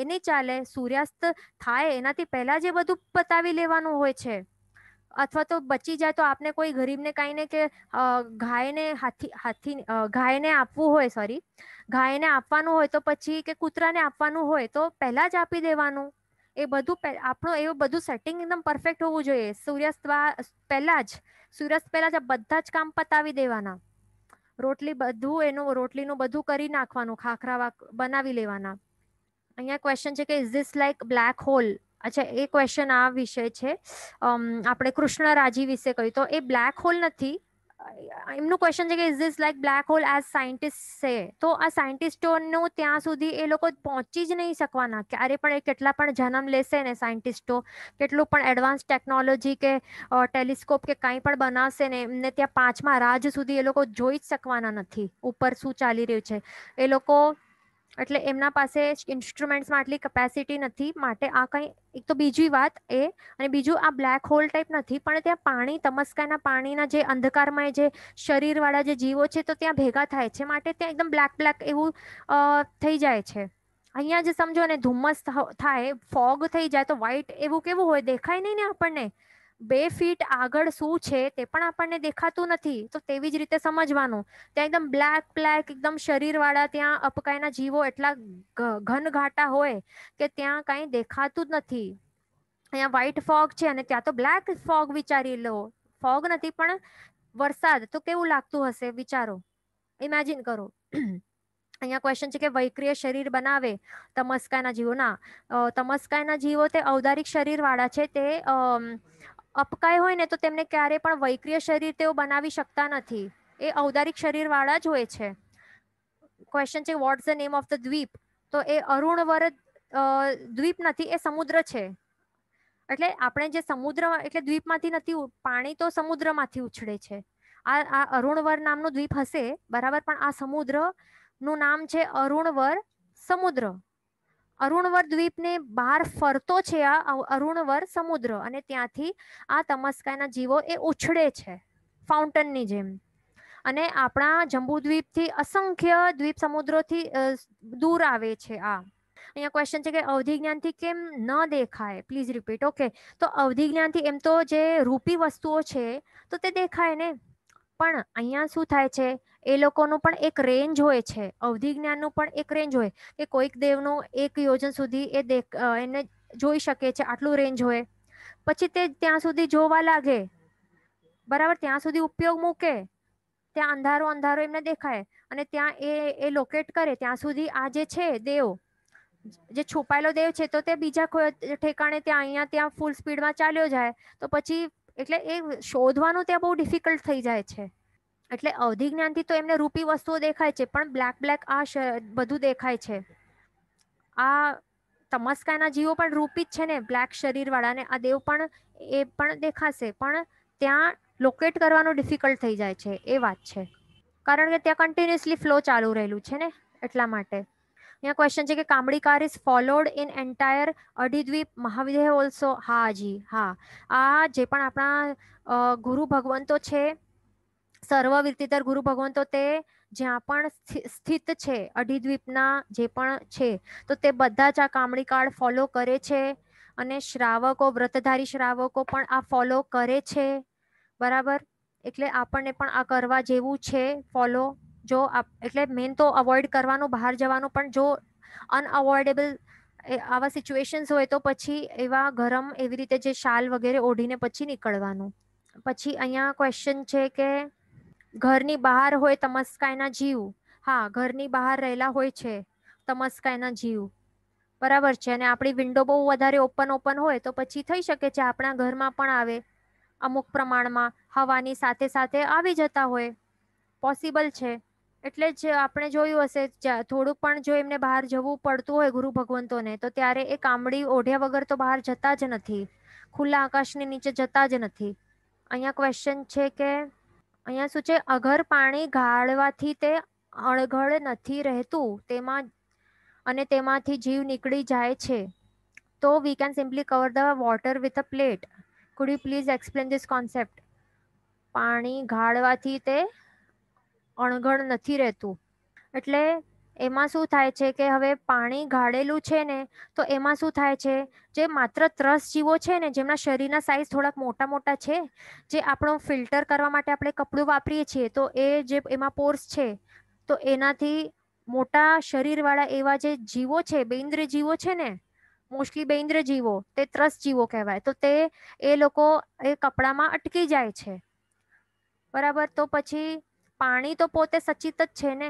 એ નહીં ચાલે સૂર્યાસ્ત થાય એનાથી પહેલાં જે બધું પતાવી લેવાનું હોય છે અથવા તો બચી જાય તો આપને કોઈ ગરીબને કાંઈને કે ગાયને હાથી હાથી ગાયને આપવું હોય સોરી ગાયને આપવાનું હોય તો પછી કે કૂતરાને આપવાનું હોય તો પહેલાં જ આપી દેવાનું એ બધું આપણું એવું બધું સેટિંગ એકદમ પરફેક્ટ હોવું જોઈએ સૂર્યાસ્ત પહેલાં જ સુરત પહેલાં જ બધા જ કામ પતાવી દેવાના રોટલી બધું એનું રોટલીનું બધું કરી નાખવાનું ખાખરા બનાવી લેવાના અહીંયા ક્વેશ્ચન છે કે is this like black hole અચ્છા એ ક્વેશ્ચન આ વિશે છે આપણે કૃષ્ણ રાજી વિશે કહ્યું તો એ બ્લેક હોલ નથી એમનું ક્વેશ્ચન છે કે is this like black hole as scientist છે તો આ સાયન્ટિસ્ટોનું ત્યાં સુધી એ લોકો પહોંચી જ નહીં શકવાના ક્યારે પણ એ કેટલા પણ જન્મ લેશે ને સાયન્ટિસ્ટો કેટલું પણ એડવાન્સ ટેકનોલોજી કે ટેલિસ્કોપ કે કંઈ પણ બનાવશે ને એમને ત્યાં પાંચમા રાજ સુધી એ લોકો જોઈ જ શકવાના નથી ઉપર શું ચાલી રહ્યું છે એ લોકો એટલે એમના પાસે ઇન્સ્ટ્રુમેન્ટ્સમાં આટલી કેપેસિટી નથી માટે આ કંઈ એક તો બીજી વાત એ અને બીજું આ બ્લેક હોલ ટાઈપ નથી પણ ત્યાં પાણી તમસ્કાના પાણીના જે અંધકારમય જે શરીરવાળા જે જીવો છે તો ત્યાં ભેગા થાય છે માટે ત્યાં એકદમ બ્લેક બ્લેક એવું થઈ જાય છે અહીંયા જે સમજો ને ધુમ્મસ થાય ફોગ થઈ જાય તો વ્હાઈટ એવું કેવું હોય દેખાય નહીં ને આપણને બે ફીટ આગળ શું છે તે પણ આપણને દેખાતું નથી તો તેવી જ રીતે સમજવાનું ત્યાં એકદમ બ્લેક બ્લેક એકદમ શરીરવાળા ત્યાં અપકાયના જીવો એટલા ઘનઘાટા હોય કે ત્યાં કાંઈ દેખાતું જ નથી અહીંયા વ્હાઇટ ફોગ છે અને ત્યાં તો બ્લેક ફોગ વિચારી લો ફોગ નથી પણ વરસાદ તો કેવું લાગતું હશે વિચારો ઇમેજિન કરો અહીંયા ક્વેશ્ચન છે કે વૈક્રિય શરીર બનાવે તમસ્કાયના જીવો ના તમસ્કાના જીવો તે ઔદારિક શરીરવાળા છે તે અપકાય હોય ને તો તેમને ક્યારે પણ વૈક્રિય શરીર તેઓ બનાવી શકતા નથી એ ઔદારિક શરીરવાળા જ હોય છે ક્વેશ્ચન છે what's the name of the દ્વીપ તો એ અરુણવર દ્વીપ નથી એ સમુદ્ર છે એટલે આપણે જે સમુદ્ર એટલે દ્વીપમાંથી નથી પાણી તો સમુદ્રમાંથી ઉછળે છે આ આ અરુણવર નામનું દ્વીપ હશે બરાબર પણ આ સમુદ્રનું નામ છે અરુણવર સમુદ્ર અરુણવર દ્વીપને બહાર ફરતો છે આ અરુણવર સમુદ્ર અને ત્યાંથી આ તમસ્કાના જીવો એ ઉછળે છે ફાઉન્ટનની જેમ અને આપણા જંબુદ્વીપથી અસંખ્ય દ્વીપ સમુદ્રોથી દૂર આવે છે આ અહીંયા ક્વેશ્ચન છે કે અવધિ જ્ઞાનથી કેમ ન દેખાય પ્લીઝ રિપીટ ઓકે તો અવધિ જ્ઞાનથી એમ તો જે રૂપી વસ્તુઓ છે તો તે દેખાય ને પણ અહીંયા શું થાય છે એ લોકોનું પણ એક રેન્જ હોય છે અવધિ જ્ઞાનનું પણ એક રેન્જ હોય કે કોઈક દેવનું એક યોજન સુધી એ દેખ એને જોઈ શકે છે આટલું રેન્જ હોય પછી તે ત્યાં સુધી જોવા લાગે બરાબર ત્યાં સુધી ઉપયોગ મૂકે ત્યાં અંધારો અંધારો એમને દેખાય અને ત્યાં એ એ લોકેટ કરે ત્યાં સુધી આ જે છે દેવ જે છુપાયેલો દેવ છે તો તે બીજા કોઈ ઠેકાણે ત્યાં અહીંયા ત્યાં ફૂલ સ્પીડમાં ચાલ્યો જાય તો પછી એટલે એ શોધવાનું ત્યાં બહુ ડિફિકલ્ટ થઈ જાય છે એટલે અવધિ જ્ઞાનથી તો એમને રૂપી વસ્તુઓ દેખાય છે પણ બ્લેક બ્લેક આ બધું દેખાય છે આ તમસ્કાના જીવો પણ રૂપી જ છે ને બ્લેક શરીરવાળાને આ દેવ પણ એ પણ દેખાશે પણ ત્યાં લોકેટ કરવાનું ડિફિકલ્ટ થઈ જાય છે એ વાત છે કારણ કે ત્યાં કન્ટિન્યુઅસલી ફ્લો ચાલુ રહેલું છે ને એટલા માટે અહીંયા ક્વેશ્ચન છે કે કામડી કાર ઇઝ ફોલોડ ઇન એન્ટાયર અઢીદ્વીપ મહાવિદેહ ઓલ્સો હા જી હા આ જે પણ આપણા ગુરુ ભગવંતો છે સર્વ વિરતીધર ગુરુ ભગવંતો તે જ્યાં પણ સ્થિત છે અઢીદ્વીપના જે પણ છે તો તે બધા જ આ કામડી કાર્ડ ફોલો કરે છે અને શ્રાવકો વ્રતધારી શ્રાવકો પણ આ ફોલો કરે છે બરાબર એટલે આપણને પણ આ કરવા જેવું છે ફોલો જો એટલે મેન તો અવોઇડ કરવાનું બહાર જવાનું પણ જો અનઅવોઇડેબલ આવા સિચ્યુએશન્સ હોય તો પછી એવા ગરમ એવી રીતે જે શાલ વગેરે ઓઢીને પછી નીકળવાનું પછી અહીંયા ક્વેશ્ચન છે કે ઘરની બહાર હોય તમસ્કાયના જીવ હા ઘરની બહાર રહેલા હોય છે તમસ્કાયના જીવ બરાબર છે અને આપણી વિન્ડો બહુ વધારે ઓપન ઓપન હોય તો પછી થઈ શકે છે આપણા ઘરમાં પણ આવે અમુક પ્રમાણમાં હવાની સાથે સાથે આવી જતા હોય પોસિબલ છે એટલે જ આપણે જોયું હશે થોડુંક પણ જો એમને બહાર જવું પડતું હોય ગુરુ ભગવંતોને તો ત્યારે એ કામડી ઓઢ્યા વગર તો બહાર જતા જ નથી ખુલ્લા આકાશની નીચે જતા જ નથી અહીંયા ક્વેશ્ચન છે કે અહીંયા શું છે અઘર પાણી ગાળવાથી તે અણઘળ નથી રહેતું તેમાં અને તેમાંથી જીવ નીકળી જાય છે તો we can simply cover the water with a plate could you please explain this concept પાણી ગાળવાથી તે અણઘડ નથી રહેતું એટલે એમાં શું થાય છે કે હવે પાણી ગાળેલું છે ને તો એમાં શું થાય છે જે માત્ર ત્રસ જીવો છે ને જેમના શરીરના સાઇઝ થોડાક મોટા મોટા છે જે આપણો ફિલ્ટર કરવા માટે આપણે કપડું વાપરીએ છીએ તો એ જે એમાં પોર્સ છે તો એનાથી મોટા શરીરવાળા એવા જે જીવો છે બેન્દ્ર જીવો છે ને મોસ્ટલી બેન્દ્ર જીવો તે ત્રસ જીવો કહેવાય તો તે એ લોકો એ કપડામાં અટકી જાય છે બરાબર તો પછી પાણી તો પોતે સચિત જ છે ને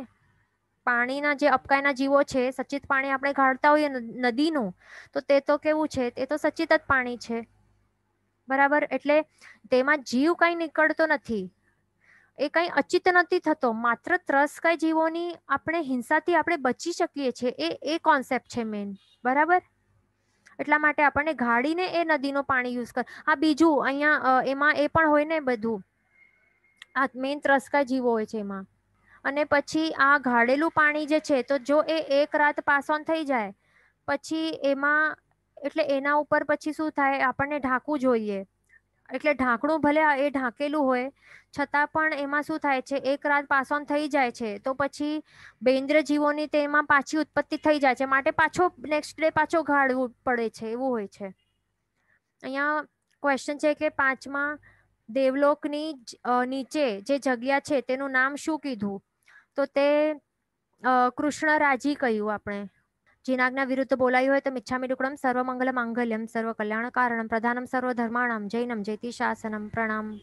પાણીના જે અપકાયના જીવો છે સચિત પાણી આપણે ગાળતા હોઈએ નદીનું તો તે તો કેવું છે તે તો સચિત જ પાણી છે બરાબર એટલે તેમાં જીવ કાંઈ નીકળતો નથી એ કાંઈ અચિત નથી થતો માત્ર ત્રસ્કાય જીવોની આપણે હિંસાથી આપણે બચી શકીએ છીએ એ એ કોન્સેપ્ટ છે મેઇન બરાબર એટલા માટે આપણને ગાડીને એ નદીનું પાણી યુઝ કર આ બીજું અહીંયા એમાં એ પણ હોય ને બધું આ મેઇન ત્રસ્કા જીવો હોય છે એમાં અને પછી આ ગાળેલું પાણી જે છે તો જો એ એક રાત પાસોન થઈ જાય પછી એમાં એટલે એના ઉપર પછી શું થાય આપણને ઢાંકવું જોઈએ એટલે ઢાંકણું ભલે એ ઢાંકેલું હોય છતાં પણ એમાં શું થાય છે એક રાત પાસ ઓન થઈ જાય છે તો પછી બેન્દ્ર જીવોની તેમાં પાછી ઉત્પત્તિ થઈ જાય છે માટે પાછો નેક્સ્ટ ડે પાછો ગાળવું પડે છે એવું હોય છે અહીંયા ક્વેશ્ચન છે કે પાંચમાં દેવલોકની નીચે જે જગ્યા છે તેનું નામ શું કીધું તો તે કૃષ્ણ રાજી કહ્યું આપણે જીનાજ્ઞા વિરુદ્ધ બોલાયું હોય તો મિચ્છામી ડુકડમ સર્વમંગલ માંગલ્યમ સર્વ કલ્યાણ કારણમ પ્રધાનમ સર્વ ધર્માણમ જૈનમ જૈતિ શાસનમ પ્રણામ